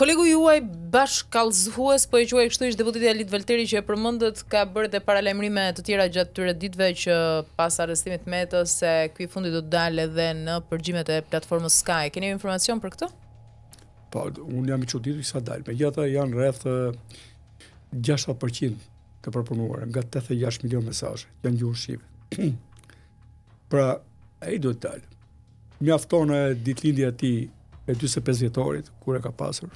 kolegu juaj bashkallëzues po e quaj kështu ish deputeti Alit Valteri që e përmendët ka bërë dhe paralajmërime të tjera gjatë këtyre ditëve që pas arrestimit me të se ky fundi do të dalë edhe në përgjimet e platformës Sky. Keni informacion për këtë? Po, unë jam i çuditur sa dalë. Megjithatë janë rreth 60% të propozuar nga 86 milion mesazhe janë gjuhë shqipe. pra, ai do të dalë. Mjafton ditëlindja e tij e 45 vjetorit kur e ka pasur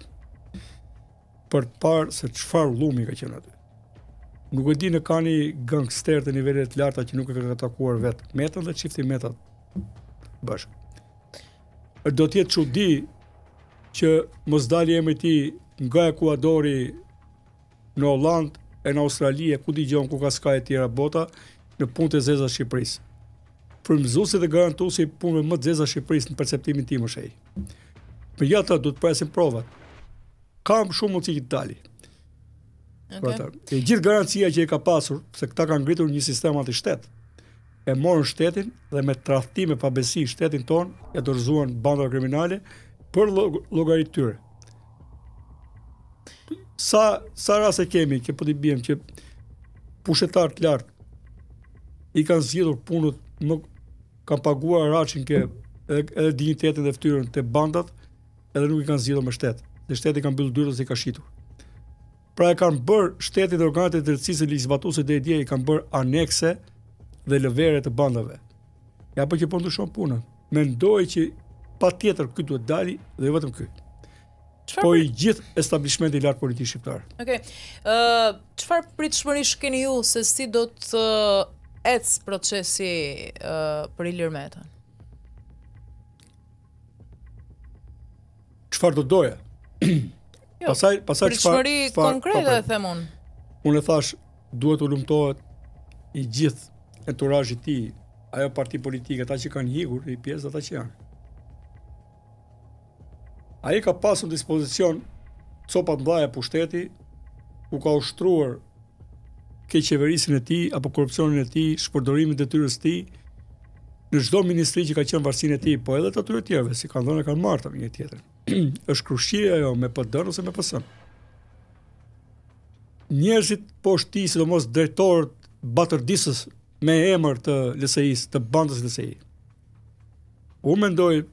për të parë se çfarë llumi ka qenë aty. Nuk e di në kani gangster të nivellet larta që nuk e kanë atakuar vetë metën dhe çifti metat bashkë. Do tjetë që di që mos dalë e me ti nga Ekuadori në Hollandë e në Australie, ku di gjonë ku ka ska e tjera bota, në punë të zeza Shqipërisë. Përmëzusi dhe garantusi punë punëve më të zeza Shqipërisë në perceptimin ti më shej. Për jata, du të presim provat kam shumë mundësi që të dali. Okay. Ata, pra e gjithë garancia që e ka pasur, se këta kanë ngritur një sistem anti shtet. E morën shtetin dhe me tradhtim e pabesi shtetin ton, ja dorëzuan banda kriminale për llogaritë tyre. Sa sa rase kemi që po ti bëjmë që pushetar të lart i kanë zgjidhur punën, nuk kanë paguar raçin që edhe dinitetin e fytyrën të bandat, edhe nuk i kanë zgjidhur më shtetin dhe shteti ka mbyllur dyert ose ka shitur. Pra e kanë bër shteti dhe organet e drejtësisë ligjvatuese dhe dije i kanë bër anekse dhe lëvere të bandave. Ja po që po ndryshon puna. Mendoj që patjetër ky duhet dali dhe jo vetëm ky. Po i gjithë establishmenti i lartë politik shqiptar. Okej. Okay. Uh, Çfarë pritshmërisht keni ju se si do të ec procesi uh, për Ilir Metën? Çfarë do doje? Jo, pasaj, pasaj që konkrete, dhe po, po. them unë. Unë e thash, duhet të lumtohet i gjithë e të rajë ti, ajo parti politike, ata që kanë higur, i pjesë ata që janë. A i ka pasën dispozicion copat e pushteti, u ka ushtruar ke qeverisin e ti, apo korupcionin e ti, shpërdorimit e tyres ti, në çdo ministri që ka qenë varësinë e tij, po edhe të atyre të tjerëve, si kanë dhënë kanë marrë ta një tjetër. është krushirë ajo me PD ose me PS. Njerëzit poshtë ti, sidomos drejtorët batërdisës me emër të LSI-s, të bandës LSI. U mendoj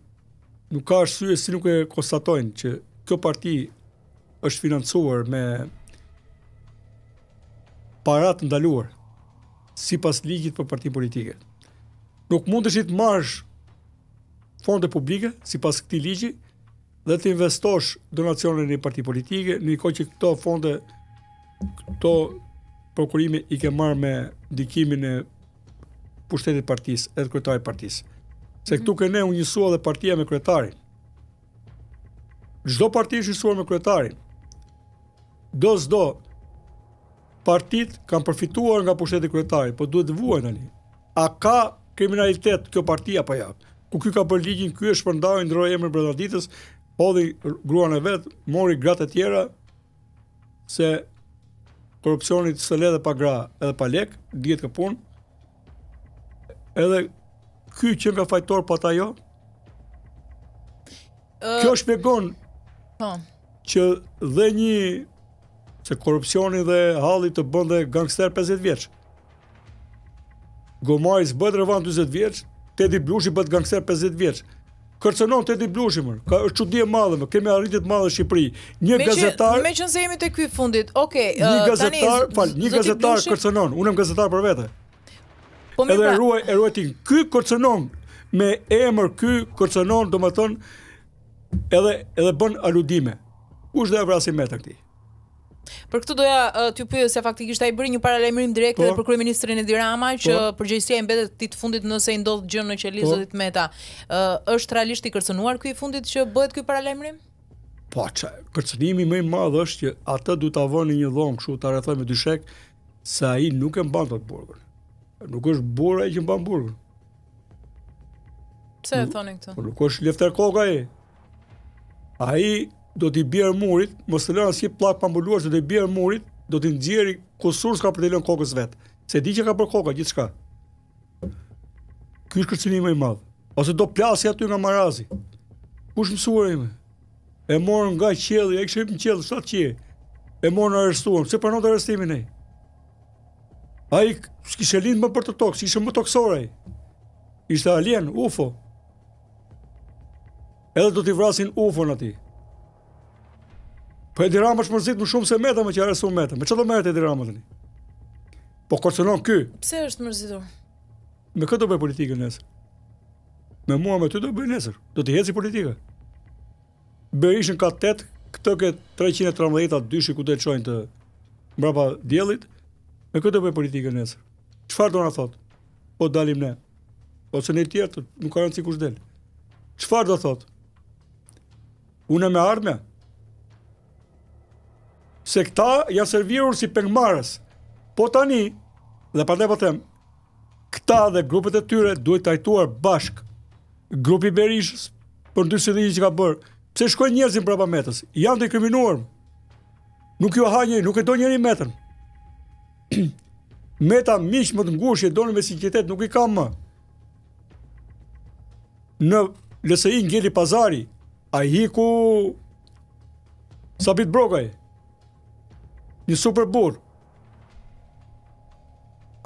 nuk ka arsye si nuk e konstatojnë që kjo parti është financuar me paratë ndaluar si pas ligjit për partin politike nuk mund të shi të marrësh fonde publike sipas këtij ligji dhe të investosh donacione në një parti politike, në kohë që këto fonde këto prokurimi i ke marrë me ndikimin e pushtetit partisë, edhe kryetarit partisë. Se këtu mhm. kënë ne njësua dhe partia me kryetarin. Çdo parti është njësuar me kryetarin. Do s'do partit kanë përfituar nga pushteti kryetarit, po duhet të vuajnë tani. A ka kriminalitet kjo parti apo ja. Ku ky ka bërë ligjin, ky e shpërndau ndroi emrin Bradaditës, hodhi gruan e vet, mori gratë të tjera se korrupsionit së ledhe pa gra edhe pa lek, dihet kë punë. Edhe ky që nga fajtor pa ta jo. kjo shpjegon po. që dhe një se korrupsioni dhe halli të bënde gangster 50 vjeqë. Gomaris bëhet rëvan 20 vjeç, Teddy Blushi bëhet gangster 50 vjeç. Kërcënon Teddy Blushi më. Ka është çudi e madhe, më. kemi arritë të madhe në Shqipëri. Një me gazetar. Që, me qenë se jemi te ky fundit. Okej, okay, uh, një gazetar, tani, fal, një gazetar Blushi... kërcënon. Unë jam gazetar për vete. Po më pra... ruaj, e ruaj ti. Ky kërcënon me emër ky kërcënon, domethënë edhe edhe bën aludime. Kush do e vrasim me ta këtij? Për këtë doja uh, t'ju pyes se faktikisht ai bëri një paralajmërim direkt po. edhe për kryeministrin Edi Rama që po. uh, përgjegjësia e mbetet ti të fundit nëse i ndodh gjë në qelizotit po. Meta. Ë uh, është realisht i kërcënuar ky i fundit që bëhet ky paralajmërim? Po, çka kërcënimi më i madh është që atë duhet ta vënë në një dhomë kështu ta rrethojmë me dyshek se ai nuk e mban dot burgun. Nuk është bura që mban burgun. Pse e thonin këtë? Po nuk është lefter koka ai. Ai do t'i bjerë murit, mos të lënë asnjë plak pambulluar do t'i bjerë murit, do t'i nxjerrë kusur s'ka për të lënë kokës vet. Se di që ka për kokë gjithçka. Ky është kërcënimi më i madh. Ose do plasi aty nga marazi. Kush mësuar ime? E morën nga qielli, e kishim në qiell 700. E morën arrestuar, pse pranon arrestimin ai? Ai s'kishte lindë më për të tokë, s'ishte më toksor ai. Ishte alien, UFO. Edhe do t'i vrasin UFO-n aty. Po Edi Rama është mërzit më shumë se meta më që arrestu më meta. Me që do merët Edi Rama të një? Po kërcënon ky. Pse është mërzitu? Me këtë do bëjë politikën nesër. Me mua me ty do bëj nesër. Do të heci politika. Bërë ishën ka 8, këtë këtë 313 atë dyshi ku të qojnë të mrapa djelit. Me këtë do bëjë politikën nesër. Çfarë do na thotë? Po dalim ne. Po se një tjertë, nuk ka rëndë si kush delë. do thotë? Unë me armë, se këta janë servirur si pengmarës. Po tani, dhe pa të po them, këta dhe grupet e tyre duhet tajtuar bashk grupi Berishës për ndyshë si dhe që ka bërë. Pse shkoj njerëzim për apa metës, janë të i kriminuar, nuk ju hajnë, nuk e do njerë metën. Meta miqë më të mgushë, e do në me sinjitet, nuk i kam më. Në lësë i ngjeli pazari, a i hiku sabit brokaj një super bull.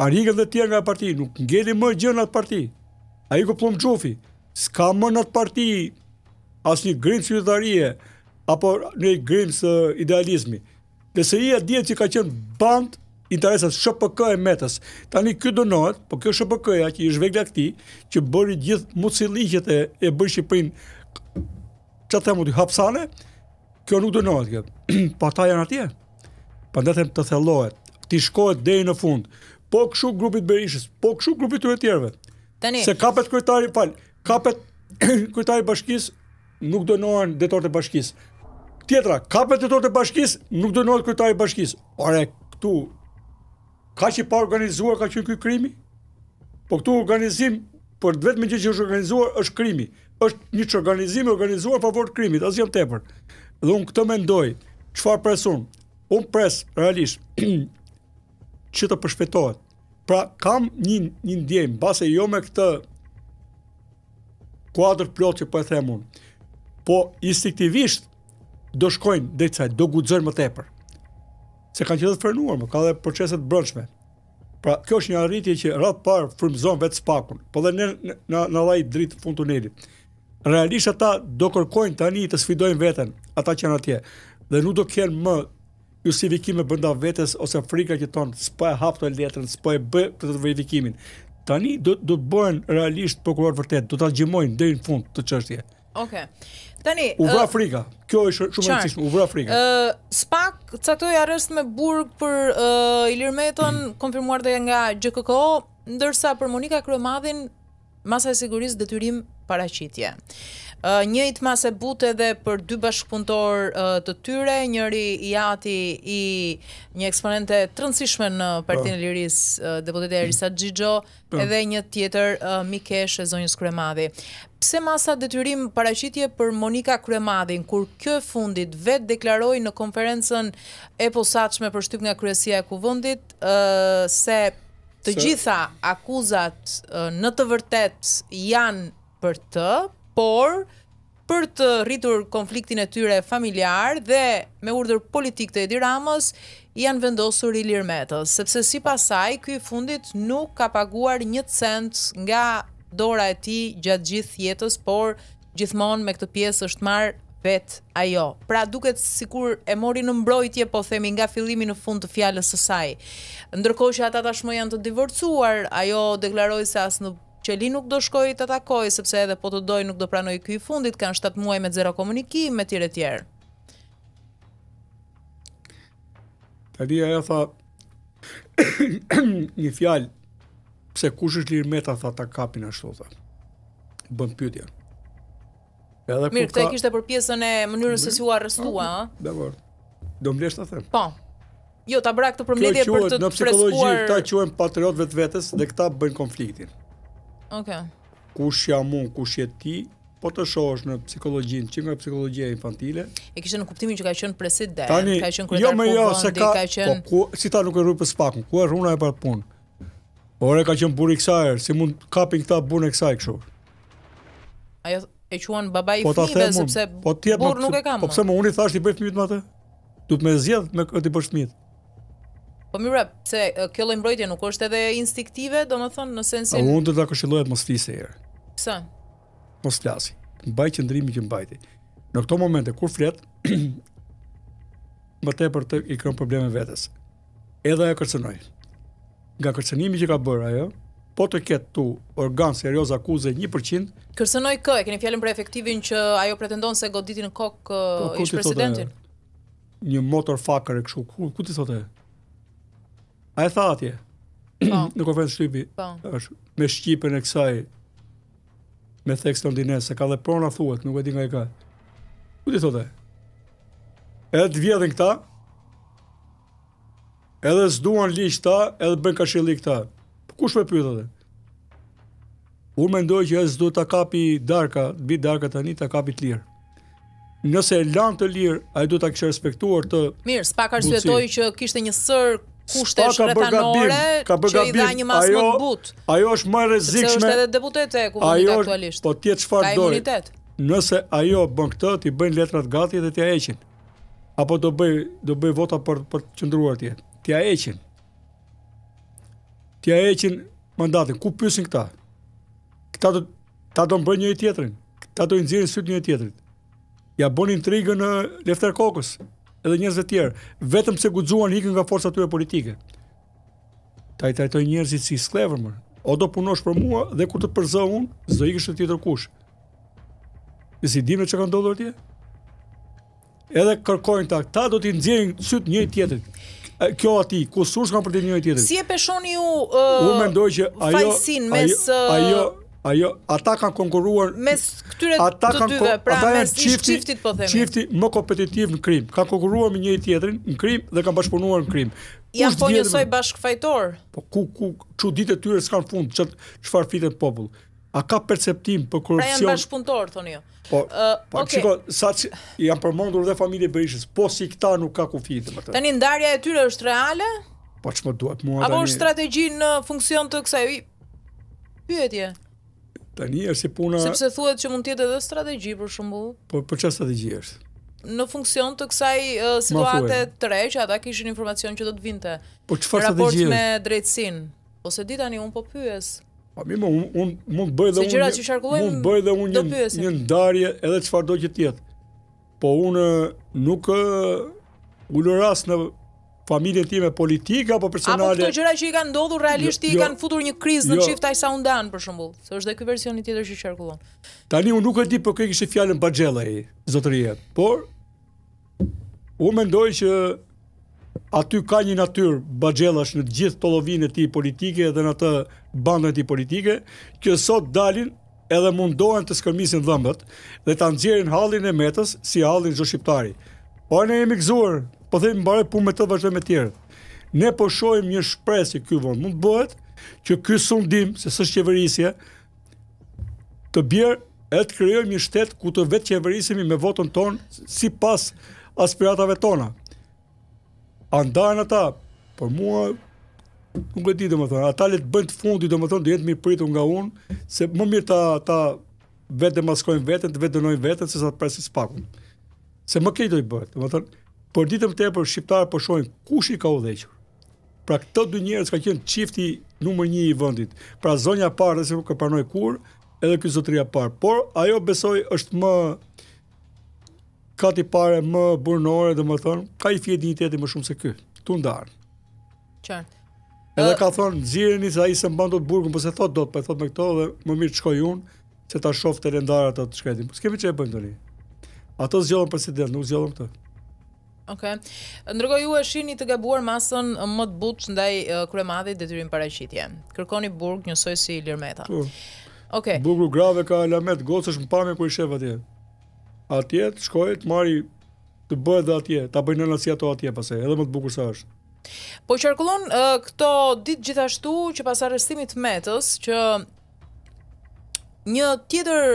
Arigët dhe tjerë nga parti, nuk ngeli më gjë në atë parti. A i ku plumë qufi, s'ka më në atë parti, as një grimës vjetarie, apo një grimës idealizmi. Nëse i e djetë që ka qenë band interesat SHPK e metës, tani kjo dënohet, po kjo SHPK-ja që i zhvegla këti, që bëri gjithë mucilijet e, e bërë Shqiprin, që të themu të hapsane, kjo nuk dënohet këtë. pa po ta janë atje pa të thellohet, ti shkohet dhej në fund, po këshu grupit berishës, po këshu grupit të vetjerve, Tani. se kapet kërtari, falj, kapet i bashkis, nuk dënohen nohen detor të bashkis. Tjetra, kapet detor të bashkis, nuk do kryetari i bashkis. Ore, këtu, ka që pa organizuar, ka që në këj krimi? Po këtu organizim, për dhe vetë me gjithë që është organizuar, është krimi. është një që organizuar favor të krimit, asë jam tepër. Dhe unë këtë mendoj, çfarë presun, un pres realisht që të përshpetohet. Pra kam një një ndjenjë mbase jo me këtë kuadër plot që po e them unë. Po instiktivisht do shkojnë deri do guxojnë më tepër. Se kanë qenë të frenuar, më ka dhe procese të Pra kjo është një arritje që radh par frymzon vetë spakun, po dhe në në në vaj drejt fund tunelit. Realisht ata do kërkojnë tani të sfidojnë veten, ata që janë atje. Dhe nuk do kenë më justifikime bënda vetes ose frika që ton s'po e hap të letrën, s'po e bë të, të verifikimin. Tani do do të bëhen realisht prokuror vërtet, do ta gjimojnë deri në fund të çështje. Okej. Tani u vra uh, frika. Kjo është shumë e rëndësishme, u vra frika. Ë uh, Spak catoi arrest me burg për uh, Ilir Meton, mm. konfirmuar dhe nga GKK, ndërsa për Monika Kromadin, masa e sigurisë detyrim paraqitje njëjtë masë butë edhe për dy bashkëpunëtor uh, të tyre, njëri i ati i një eksponente të rëndësishme në Partinë e po. Lirisë, uh, deputeti Erisa Xhixho, po. edhe një tjetër uh, Mikesh e zonjës Kryemadhi. Pse masa detyrim paraqitje për Monika Kryemadhin kur kjo fundit vet deklaroi në konferencën e posaçme për shtyp nga kryesia e kuvendit uh, se të gjitha akuzat uh, në të vërtetë janë për të, por për të rritur konfliktin e tyre familjar dhe me urdhër politik të Edi Ramës, janë vendosur Ilir Metës, sepse si pasaj, këj fundit nuk ka paguar një cent nga dora e ti gjatë gjithë jetës, por gjithmonë me këtë pjesë është marë vet ajo. Pra duket sikur e mori në mbrojtje po themi nga fillimi në fund të fjalës së saj. Ndërkohë që ata tashmë janë të divorcuar, ajo deklaroi se as në Qeli nuk do shkoj të takoj, sepse edhe po të doj nuk do pranoj këj fundit, kanë 7 muaj me zero komunikim, me tjere tjere. Ta di ajo tha, një fjalë, pse kush është lirë meta, tha ta kapin ashtu, tha. Bën pytja. Edhe Mirë, këta e kishtë e për pjesën e mënyrën se si u arrestua, po, a? Dhe vërë, do mblesht të them. Po, Jo, ta bra këtë përmledje për të freskuar... Në psikologi, freskuar... ta quen patriot vetë vetës dhe këta bëjnë konfliktin. Okay. Kush jam unë, kush je ti? Po të shohësh në psikologjinë, që nga psikologjia infantile. E kishte në kuptimin që ka qenë president, ka qenë kryetar. Jo, më jo, se ka, ka qenë... po, ku, si ta nuk e për spakun. Ku është runa e pa punë? Ore ka qenë burri kësaj, si mund kapin këta burrë kësaj kështu? Ajo e quan babai po i fëmijëve sepse po burr nuk e kam. Po pse më unë i thash ti bëj fëmijët me atë? Duhet më zgjedh me ti bësh fëmijët. Po mira, pse kjo lloj mbrojtje nuk është edhe instiktive, domethënë në sensin A mund të ta këshilloj të mos flisë herë? Pse? Mos flasi. Mbaj qendrimin që mbajti. Në këto momente kur flet, më tepër të i kron probleme vetes. Edhe ajo kërcënoi. Nga kërcënimi që ka bërë ajo, po të ketë tu organ serioz akuzë 1%. Kërcënoi kë? E keni fjalën për efektivin që ajo pretendon se goditi në kokë po, ish presidentin? Një motor fucker e Ku, ku ti thotë? A e tha atje? Po. Në konferencë shtypi. Po. Është me shqipën e kësaj me tekst londinez, se ka dhe prona thuhet, nuk e di nga e ka. Ku i thotë? Edhe të vjedhin këta, edhe s'duan liqë ta, edhe bën kashili këta. Po kush me pyrë dhe? Unë mendoj që edhe s'du të kapi darka, të bi darka tani, të kapi të lirë. Nëse e lanë të lirë, a i du të kështë respektuar të... Mirë, s'pak arsvetoj që kishte një sërë kushte shkretanore ka bërë gabim ajo ajo është më rrezikshme është edhe deputete ku vjen aktualisht po ti çfarë do nëse ajo bën këtë ti bën letrat gati dhe ti ja heqin apo do bëj do bëj vota për për të qendruar ti ti ja heqin ti heqin mandatin ku pyesin këta këta do ta do bëj një tjetrin Këta do i nxjerrin syt një tjetrit ja bën intrigën në Lefter Kokës edhe njerëz të tjerë, vetëm pse guxuan ikën nga forca tyre politike. Ta i trajtoj njerëzit si sklevër më. O do punosh për mua dhe kur të përzë unë, s'do ikësh të tjetër kush. Dhe si dimë çka ka ndodhur atje? Edhe kërkojnë ta, ta do t'i nxjerrin syt njëri tjetrit. Kjo aty, kusush kanë për të njëri tjetrit. Si e peshoni ju? Uh, Unë mendoj që ajo fajsin mes ajo, uh, ajo Ajo ata kanë konkurruar mes këtyre të dyve, pra ata mes çifti, çiftit po themi. Çifti më kompetitiv në krim. Kanë konkurruar me njëri tjetrin në krim dhe kanë bashkëpunuar në krim. Ja po njësoj bashkëfajtor. Po ku ku çuditë e tyre s'kan fund çfarë çfarë fitën popull. A ka perceptim për korrupsion? Pra janë bashkëpunëtor thoni jo. Po, uh, po okay. sa që janë përmendur dhe familje Berishës, po si këta nuk ka kufi të vërtetë. Tani ndarja e tyre është reale? Po ç'më duhet mua tani? Apo është strategji në funksion të kësaj pyetje? Tani është si puna Sepse thuhet që mund të jetë edhe strategji për shembull. Po për çfarë strategji është? Në funksion të kësaj uh, situate të re që ata kishin informacion që do të vinte. Po çfarë strategji? Raport me drejtsinë. Ose di tani un po pyes. Po mi më po, un mund bëj dhe unë. që Mund bëj dhe unë një, një ndarje edhe çfarë do që të jetë. Po unë nuk uh, ulëras në familjen time politike apo personale. Apo këto gjëra që i kanë ndodhur realisht jo, i jo. kanë futur një krizë në jo. çift ai Saundan për shembull, se është edhe ky versioni tjetër që qarkullon. Tani unë nuk e di për kë kishte fjalën Baxhella ai, por u mendoj që aty ka një natyrë Baxhellash në të gjithë tollovinë e tij politike dhe në atë bandën e tij politike, që sot dalin edhe mundohen të skërmisin dhëmbët dhe të nxjerrin hallin e metës si hallin shqiptari. Po ne jemi gëzuar po themi mbaroj punë me të vazhdoj me tjerë. Ne po shohim një shpresë se ky vend mund bëhet që ky sundim se s'është qeverisje të bjerë e të krijojmë një shtet ku të vetë qeverisemi me votën tonë sipas aspiratave tona. Andan ata, por mua nuk e di domethënë, ata le të bëjnë të fundit domethënë do jetë mirë pritur nga unë, se më mirë ta ta vetë maskojnë veten, të vetë dënojnë veten sesa të presin spakun. Se më keq do i bëhet, domethënë por ditëm të e për shqiptarë për shojnë kush i ka u dhequr. Pra këtë dy njerës ka qenë qifti numër një i vëndit. Pra zonja parë dhe se ka pranoj kur, edhe kjo zotëria parë. Por ajo besoj është më kati pare më burnore dhe më thonë, ka i fje digniteti më shumë se kjo, tu ndarë. Qartë. Edhe ka thonë, zireni se a i se mban do të burgun, përse po thot do të për po thot me këto dhe më mirë të shkoj unë, se ta shofë të rendarë ato të shkretin. Po Së kemi që e bëjmë të një. Ato zjodhën president, nuk zjodhën këtë. Okay. Ndërkohë ju e shihni të gabuar masën më të butë ndaj uh, kryemadhit detyrim paraqitje. Kërkoni burg njësoj si Lirmeta. Po. Okay. Burgu grave ka lamet gocësh më pamë ku i shef atje. Atje shkoi të marri të bëhet dhe atje, ta bëjnë nëna si ato atje pasaj, edhe më të bukur sa është. Po qarkullon këto ditë gjithashtu që pas arrestimit të Metës që një tjetër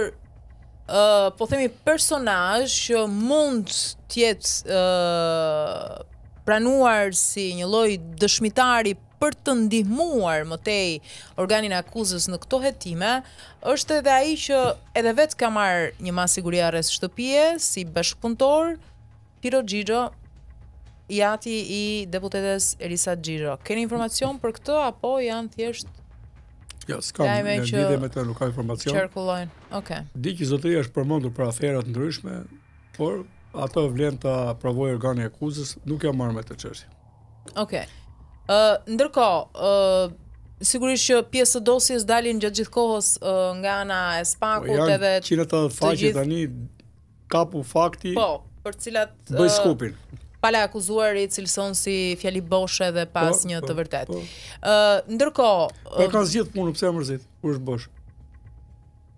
po themi personazh që mund të jetë uh, pranuar si një lloj dëshmitari për të ndihmuar më tej organin e akuzës në këto hetime, është edhe ai që edhe vetë ka marrë një masë sigurie arrest shtëpie si bashkëpunëtor Piro Xhixo i ati i deputetes Elisa Gjiro. Keni informacion për këto, apo janë thjesht... Ja, jo, s'kam një një një nuk ka informacion. një Okej. Okay. Dhe që zotëria është përmendur për afera të ndryshme, por ato vlen ta provojë organi akuzës, nuk jam marrë me të çështje. Okej. Okay. Ë, uh, ndërkohë, ë uh, sigurisht që pjesë të dosjes dalin gjatë gjithkohës uh, nga ana e spakut po, edhe 180 gjitha ato faqe tani kapu fakti. Po, për të cilat uh, bëj skupin. Pala akuzuari cilson si fjali boshe dhe pas po, një po, të vërtetë. Po. Ë, po. uh, ndërkohë, uh, e kanë zgjidhur punën pse e mërzit, kush është boshe?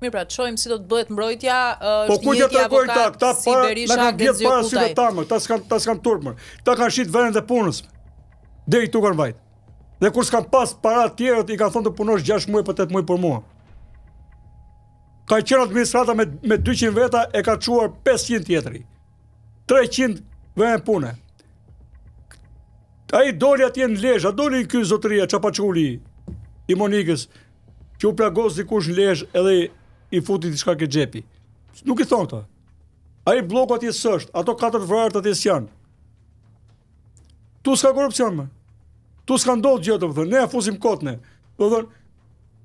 Mirë pra, të shohim si do të bëhet mbrojtja, po, është po, një avokat. Po kujt do të ta? Ta pa, si para si do ta më, ta s'kan ta s'kan Ta kanë shit vënë të punës. Deri tu kanë vajt. Dhe kur s'kan pas para të tjera, i kanë thonë të punosh 6 muaj apo 8 muaj për mua. Ka qenë administrata me me 200 veta e ka çuar 500 tjetri. 300 vënë punë. Ai doli atje në Lezhë, a doli këy zotëria çapaçuli i Monikës që u plagos dikush në Lezhë edhe i futi diçka ke xhepi. Nuk i thon këtë. Ai bloku atje s'është, ato katër vrarë atje janë. Tu s'ka korrupsion më. Tu s'ka ndodhur gjë, do ne afusim kot ne. Do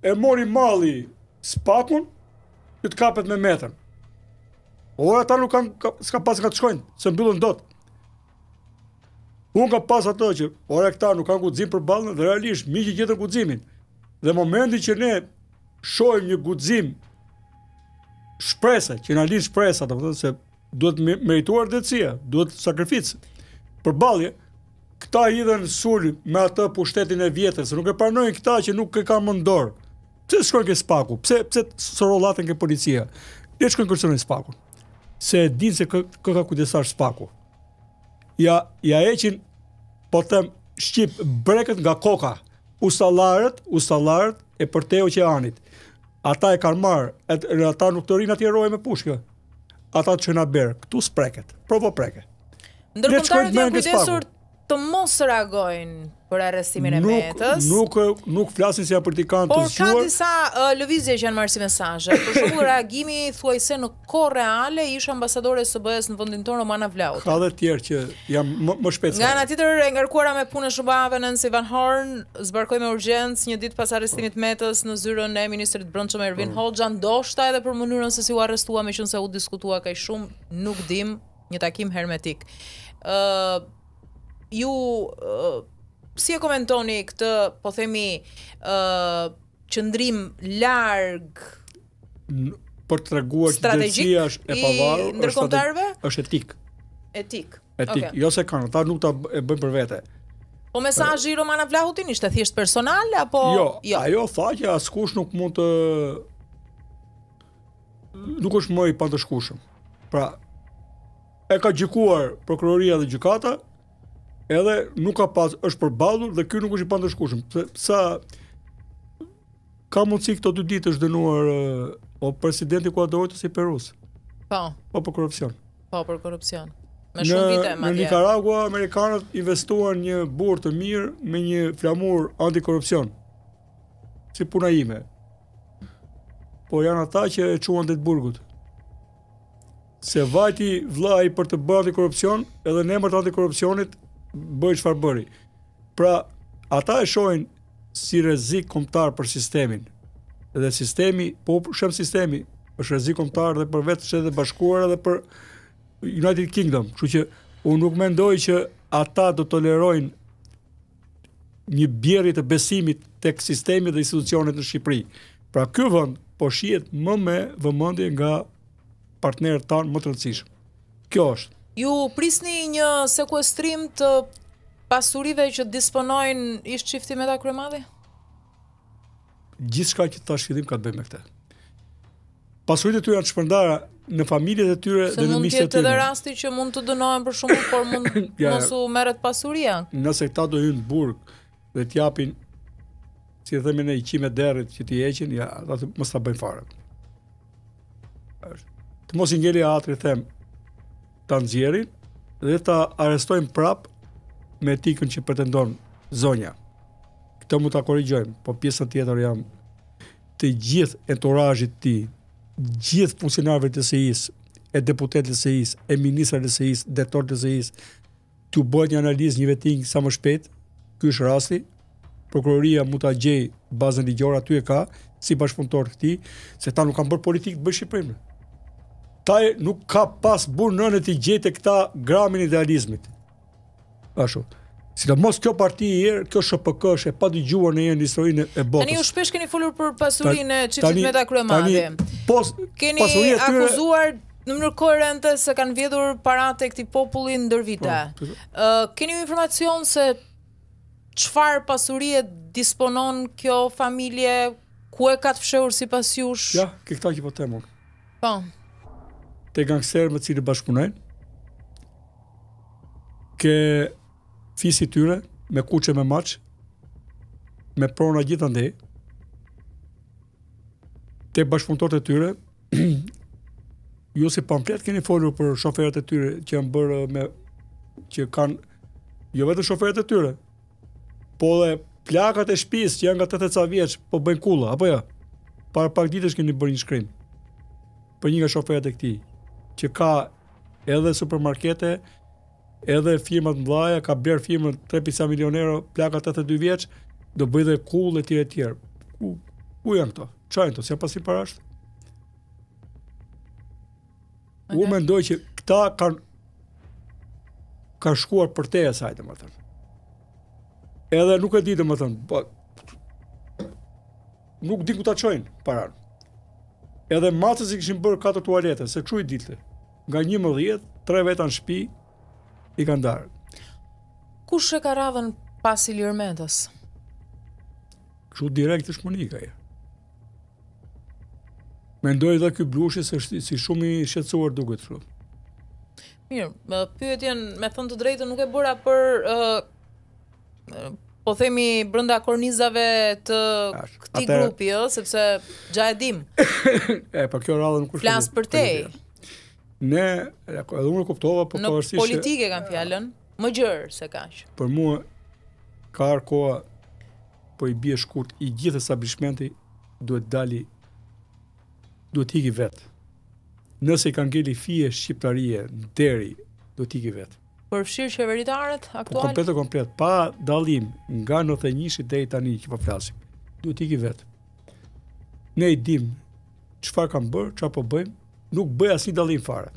e mori malli spakun, që të kapet me metën. Ora ata nuk kanë ka, s'ka pas nga të shkojnë, se mbyllën dot. Unë ka pas ato që, ora këta nuk kanë guxim për ballën, dhe realisht miqi gjetën guximin. Dhe momenti që ne shohim një guxim shpresa, që na lidh shpresa, domethënë se duhet merituar detsia, duhet sakrificë. Për ballje, këta i dhan sul me atë pushtetin e vjetër, se nuk e pranojnë këta që nuk e kanë më dorë. Pse shkojnë ke spaku? Pse pse sorollaten ke policia? Le shkojnë kërcënojnë spaku. Se e dinë se kë ka kujdesar spaku. Ja ja heqin po them shqip brekët nga koka, usallarët, usallarët e përtejo që anit. Ata e kanë marrë, edhe ata nuk të rinë atje rojë me pushkë, Ata të që nga berë, këtu së preket, provo preket. Ndërkomtarët janë kujdesur të mos reagojnë për arrestimin e Metës. Nuk nuk nuk flasin se ja për tikant të zgjuar. Por ka disa uh, lëvizje që janë marrë si mesazhe. Për shembull reagimi thuajse në kohë reale ish ambasadore së SBE-s në vendin tonë Romana Vlaut. Ka edhe të tjerë që jam më, më shpejt. Nga ana tjetër e ngarkuara me punën e SBE-s në Sivan Horn, zbarkoi me urgjencë një ditë pas arrestimit të Metës në zyrën e ministrit të Brendshëm Ervin mm. Hoxha, ndoshta edhe për mënyrën se si u arrestua, meqense u diskutua kaq shumë, nuk dim një takim hermetik. Ëh uh, ju uh, si e komentoni këtë, po themi, ë uh, qëndrim larg për të treguar që strategjia është e pavarur, është është etik. Etik. Etik. Okay. Jo se kanë, ta nuk ta e bën për vete. Po mesazhi i Romana Vlahutin ishte thjesht personal apo jo? Jo, ajo tha që askush nuk mund të nuk është më i pandeshkushëm. Pra e ka gjykuar prokuroria dhe gjykata edhe nuk ka pas është përballur dhe ky nuk është i pandeshkushëm. Pse sa ka mundësi këto dy ditë është dënuar eh, o presidenti i Ekuadorit ose i Perus? Po. Po për korrupsion. Po për korrupsion. Me shumë vite madje. Në Nicaragua amerikanët investuan një burr të mirë me një flamur antikorrupsion. Si puna ime. Po janë ata që e çuan det burgut. Se vajti vllai për të bërë korrupsion, edhe në emër të antikorrupsionit bëj çfarë bëri. Pra, ata e shohin si rrezik kombëtar për sistemin. Dhe sistemi, po shem sistemi është rrezik kombëtar edhe për vetë shtetet e bashkuara dhe për United Kingdom. Kështu që unë nuk mendoj që ata do tolerojnë një bjerri të besimit tek sistemi dhe institucionet në Shqipëri. Pra ky vend po shihet më me vëmendje nga partnerët tanë më të rëndësishëm. Kjo është. Ju prisni një sekuestrim të pasurive që disponojnë ishtë qifti me ta kremadhi? Gjithë shka që të shqidim ka të bëjmë me këte. Pasurit e të janë shpërndara në familjet e tyre dhe në misjet e tyre. Se mund tjetë edhe rasti që mund të dënohen për shumë, por mund ja, nësu meret pasuria. Nëse këta do hynë burg dhe t'japin, si e dhemi në i qime derit që t'i eqin, ja, da të mos t'a bëjmë fare. Të mos i ngelli atri themë, ta nxjerrin dhe ta arrestojnë prap me etikën që pretendon zonja. Këtë mund ta korrigjojmë, po pjesa tjetër jam të gjithë enturazhit të tij, gjithë funksionarëve të SEIS, e deputetëve të SEIS, e ministrave të SEIS, detorëve të SEIS, të bëjnë një analizë një veting sa më shpejt. Ky është rasti. Prokuroria mund ta gjej bazën ligjore aty e ka si bashkëpunëtor këtij, se ta nuk kanë bërë politikë të bëjë Shqipërinë taj nuk ka pas bur në në të gjete këta gramin idealizmit. Ashtu. Si da mos kjo parti i erë, kjo shëpëkë është e pa të gjua në jenë historinë e botës. Tani u shpesh keni folur për pasurin e qipësit me ta kruem pos, keni akuzuar të kruem adhe në mënyrë koherente se kanë vjedhur paratë e këtij populli ndër vite. Po, po, po. Ë, uh, keni informacion se çfarë pasurie disponon kjo familje ku e ka fshehur sipas jush? Ja, ke këtë hipotemon. Po të gangsterë me cilë bashkëpunojnë, ke fisi tyre, me kuqe me maqë, me prona gjithë ndëhe, të bashkëpunëtorët e tyre, ju si pamplet keni folur për shoferet e tyre që janë bërë me, që kanë, jo vetë shoferet e tyre, po dhe plakat e shpisë që janë nga të ca vjeç, po bëjnë kulla apo ja, jo? parë pak ditë është keni bërë një shkrim për një nga shoferet e këti, që ka edhe supermarkete, edhe firma të mdhaja, ka bler firmën 3.5 milion euro, plaka 82 vjeç, do bëjë dhe kull e tjere tjere. Ku, janë këto? Qa janë këto? Se pasi për ashtë? U mendoj që këta kanë ka shkuar për te e sajtë, më thënë. Edhe nuk e ditë, më thënë, po, nuk di ku ta qojnë, paranë edhe macës i këshin bërë katër tualete, se çu i dilte, nga një më dhjetë, tre veta në shpi, i kanë darë. Kush e ka radhën pas i lirëmendës? Kështu direkt është Monika, ja. Mendoj edhe kjo blushe se si shumë i shetsuar duke të shumë. Mirë, pyetjen me thënë të drejtë nuk e bëra për uh, po themi brenda kornizave të këtij grupi, ëh, sepse gjaja e dim. e po kjo radhë nuk kushtoj. Flas për te. Ne, edhe unë kuptova, po pavarësisht po politike kanë fjalën, më gjërë se kaq. Për mua ka arkoa, po i bie shkurt i gjithë establishmenti duhet dali duhet ikë vet. Nëse i kanë gjeli fije shqiptarie deri do t'iki vetë përfshirë qeveritarët aktual? Po, komplet e komplet, pa dalim nga në të njëshit dhe i tani që po flasim. Duhet i ki vetë. Ne i dim qëfar kam bërë, që apo bëjmë, nuk bëjë asni dalim fare.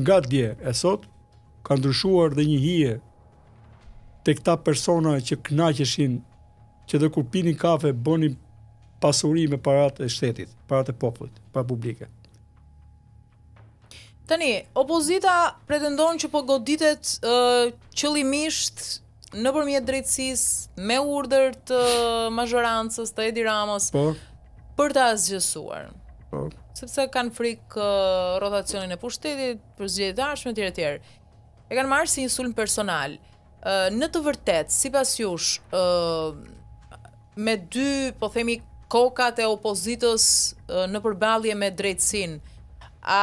Nga dje e sot, ka ndryshuar dhe një hije të këta persona që knaqeshin, që dhe kur pinin kafe, bonin pasuri me parat e shtetit, parat e popullit, parat publike. Tani, opozita pretendon që po goditet uh, qëllimisht në përmjet drejtsis me urder të mazhorancës të Edi Ramos po? për të asgjësuar. Po? Sepse kanë frikë uh, rotacionin e pushtetit për zgjedit ashme tjere tjere. E kanë marrë si një sulm personal. Uh, në të vërtet, si pas jush, uh, me dy, po themi, kokat e opozitës uh, në përbalje me drejtsin, a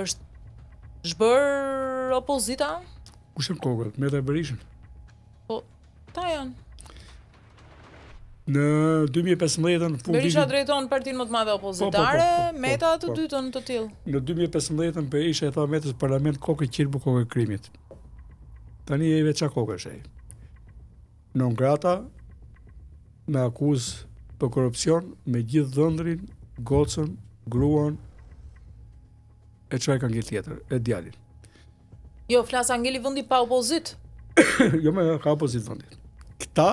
është Zhbër opozita? Kushtë në kokët, me dhe Berishën. Po, ta janë. Në 2015-ën Berisha drejton partin më të madhe opozitare, po, po, po, po, meta të dytën të tillë. Në 2015-ën isha e tha metës parlament kokë qirbu kokë krimit. Tani e veç çako kokësh ai. Non grata me akuz për korrupsion me gjithë dhëndrin, gocën, gruan, e çfarë ka ngel tjetër, e djalin. Jo, flas angeli vendi pa opozit. jo më ka opozit vendi. Këta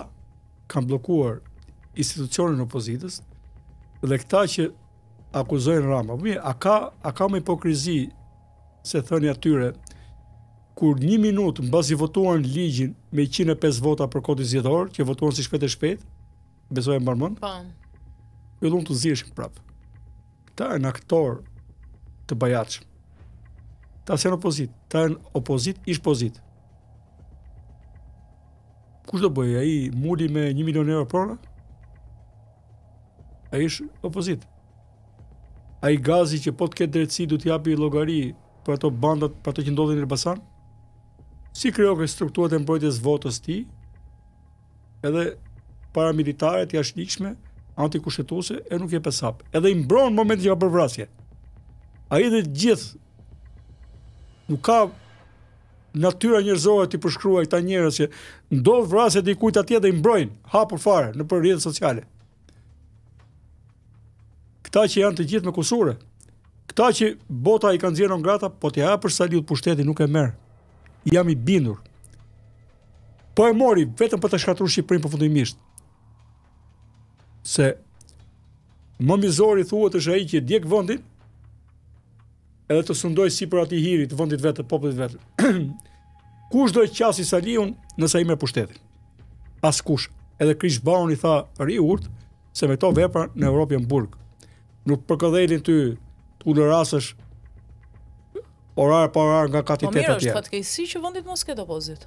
kanë bllokuar institucionin opozitës dhe këta që akuzojnë Rama, po mirë, a ka a ka më hipokrizi se thënë atyre kur 1 minutë mbasi votuan ligjin me 105 vota për kodin zgjedhor, që votuan si shpejt e shpejt, besoj e mbarmën. Po. Ju jo, do të zihesh prap. Ta në aktor, të bajatsh. Ta se në opozit, ta në opozit ish pozit. Kus do bëjë, a i muli me një milion euro për A i ish opozit. A i gazi që po të këtë drejtësi du të japi logari për ato bandat për ato që ndodhin në Elbasan? Si kreo kështë strukturat e mbrojtës votës ti, edhe paramilitarët i ashtë antikushtetuse, e nuk je pesap. Edhe i mbronë në moment që ka përvrasje. A i dhe gjithë nuk ka natyra njërzohet i përshkrua i ta njërës që ndodhë vrase dhe i kujtë atje dhe i mbrojnë, hapur fare, në për sociale. Këta që janë të gjithë me kusure, këta që bota i kanë zirë në ngrata, po të ja për saliut për shteti nuk e merë, jam i bindur. Po e mori, vetëm për të shkatru Shqiprin për fundimisht, se më mizori thuët është shë i që djekë vëndin, edhe të sundoj si për ati hirit, vëndit vetë, popëtit vetë. kush do qasi sa liun nësa i me pushtetin? As kush. Edhe Krish Baron i tha ri urt se me to vepra në Europian Burg. Nuk përkëdhelin ty në rasësh orarë për orarë nga kati të të tjerë. Po mirë është që vëndit mos këtë opozit.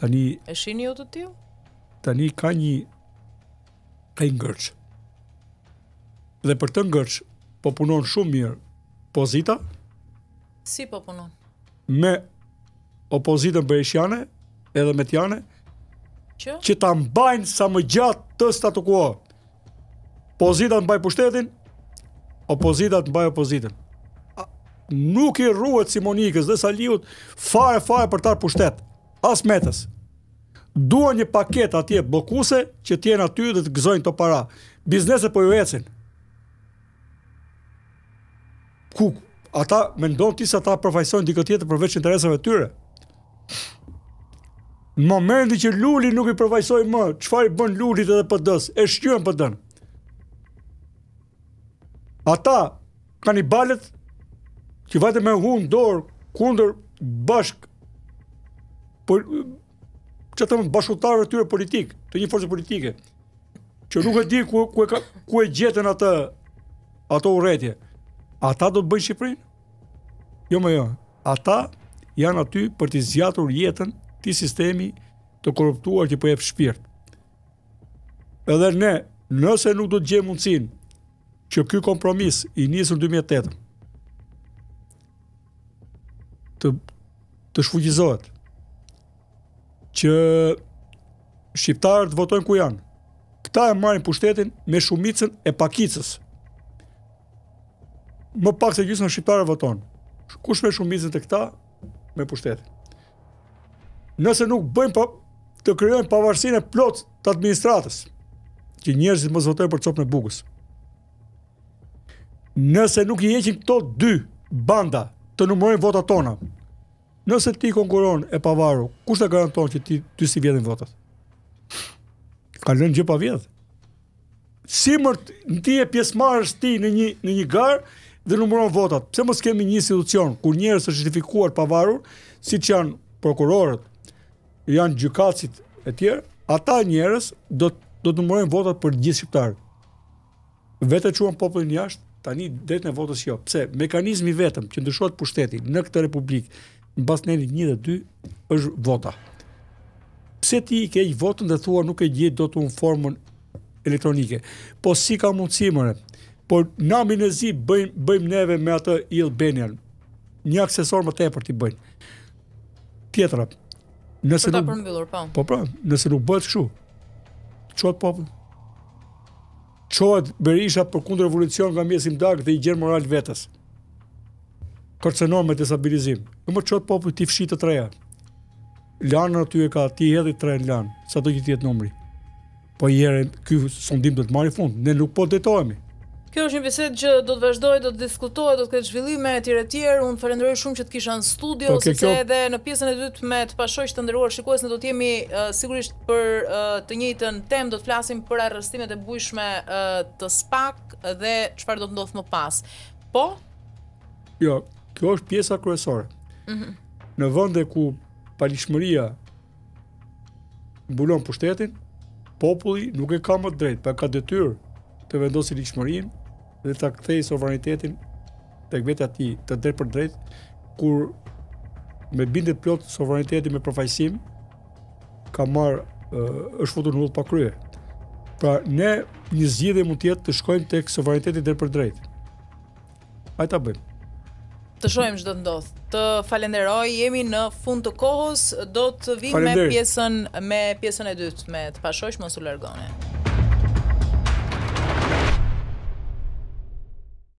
Tani... E shini ju të tiju? Tani ka një ka një ngërç. Dhe për të ngërç, po punon shumë mirë pozita? Si po punon? Me opozitën bereshjane edhe me tjane që, që ta mbajnë sa më gjatë të statu kuo. Pozita të mbaj pushtetin, opozita të mbaj opozitën. A, nuk i ruhet Simonikës dhe Saliut fare fare për tarë pushtet, as metës. Dua një paket atje blokuse që tjenë aty dhe të gëzojnë të para. Biznese po ju ecin ku ata mendon ti se ata përfaqësojnë diçka tjetër përveç interesave të tyre. Në momentin që Luli nuk i përfaqësoi më, çfarë bën Lulit edhe PD-s? E shkjuan PD-n. Ata kanibalet që vajte me hundë dorë kundër bashk po që të më bashkutarëve tyre politik, të një forse politike, që nuk e di ku, ku, e, ku e gjetën atë, atë uretje. Ata do të bëjnë Shqipërin? Jo më jo. Ata janë aty për të zgjatur jetën të sistemit të korruptuar që po jep shpirt. Edhe ne, nëse nuk do të gjejmë mundësinë që ky kompromis i nisur 2008 të të shfuqizohet që shqiptarët votojnë ku janë. Këta e marrin pushtetin me shumicën e pakicës, më pak se gjysmë shqiptare voton. Kush me shumizën të këta, me pushtet. Nëse nuk bëjmë pa, të kryojnë pavarësinë plot të administratës, që njerëzit më votojnë për copën e bugës. Nëse nuk i eqin këto dy banda të numërojnë votat tona, nëse ti konkuron e pavaru, kush të garanton që ti, ty si vjetin votat? Ka lënë gjë pa vjetë. Si mërë në ti e pjesmarës ti në një, në një garë, dhe numëron votat. Pse mos kemi një institucion ku njerëz të certifikuar pa varur, siç janë prokurorët, janë gjykatësit e tjerë, ata njerëz do të do të numërojnë votat për gjithë shqiptarët. Vetë të quam popullin jashtë, tani drejtën e votës jo. Pse mekanizmi vetëm që ndryshon pushtetin në këtë republikë mbas nenit 1 dhe 2 është vota. Pse ti i ke votën dhe thua nuk e gjej dot në formën elektronike. Po si ka mundësi mëre, por në zi bëjmë bëjmë neve me atë Ill Benian. Një aksesor më tepër ti bëjnë. Tjetra... Nëse do ta përmbyllur, po. Po, pra, nëse nuk bëhet kështu. Çohet popullë. Çohet Berisha për kundë revolucion nga mesim dag dhe i gjen moral vetës. Kërcenon me destabilizim. Jo më popullë ti fshi të treja. Lanë aty e ka ti hedhi tre lanë, sado që ti jet numri. Po i herë ky sondim do të marrë fund, ne nuk po detohemi. Kjo është një bisedë që do të vazhdoj, do të diskutoj, do të ketë zhvillime e tjere tjere. Unë falenderoj shumë që të kisha në studio, okay, po, sepse kjo... edhe në pjesën e dytë me të pashoj të ndëruar shikues, ne do të jemi uh, sigurisht për uh, të njëjtën temë, do të flasim për arrestimet e bujshme uh, të SPAK dhe çfarë do të ndodhë më pas. Po? Jo, kjo është pjesa kryesore. Mm -hmm. Në vënde ku palishmëria mbulon pushtetin, populli nuk e ka më drejt, pa ka detyrë të vendosë lichmërinë dhe ta kthej sovranitetin tek vetë ati të drejtë për drejt, kur me bindje plot sovraniteti me përfaqësim ka marr është futur në ul pa krye. Pra ne një zgjidhje mund të jetë të shkojmë tek sovraniteti drejt për drejt. Ai ta bëjmë. Të shohim çdo të ndodh. Të falenderoj, jemi në fund të kohës, do të vim me pjesën me pjesën e dytë, me të pashojmë ose u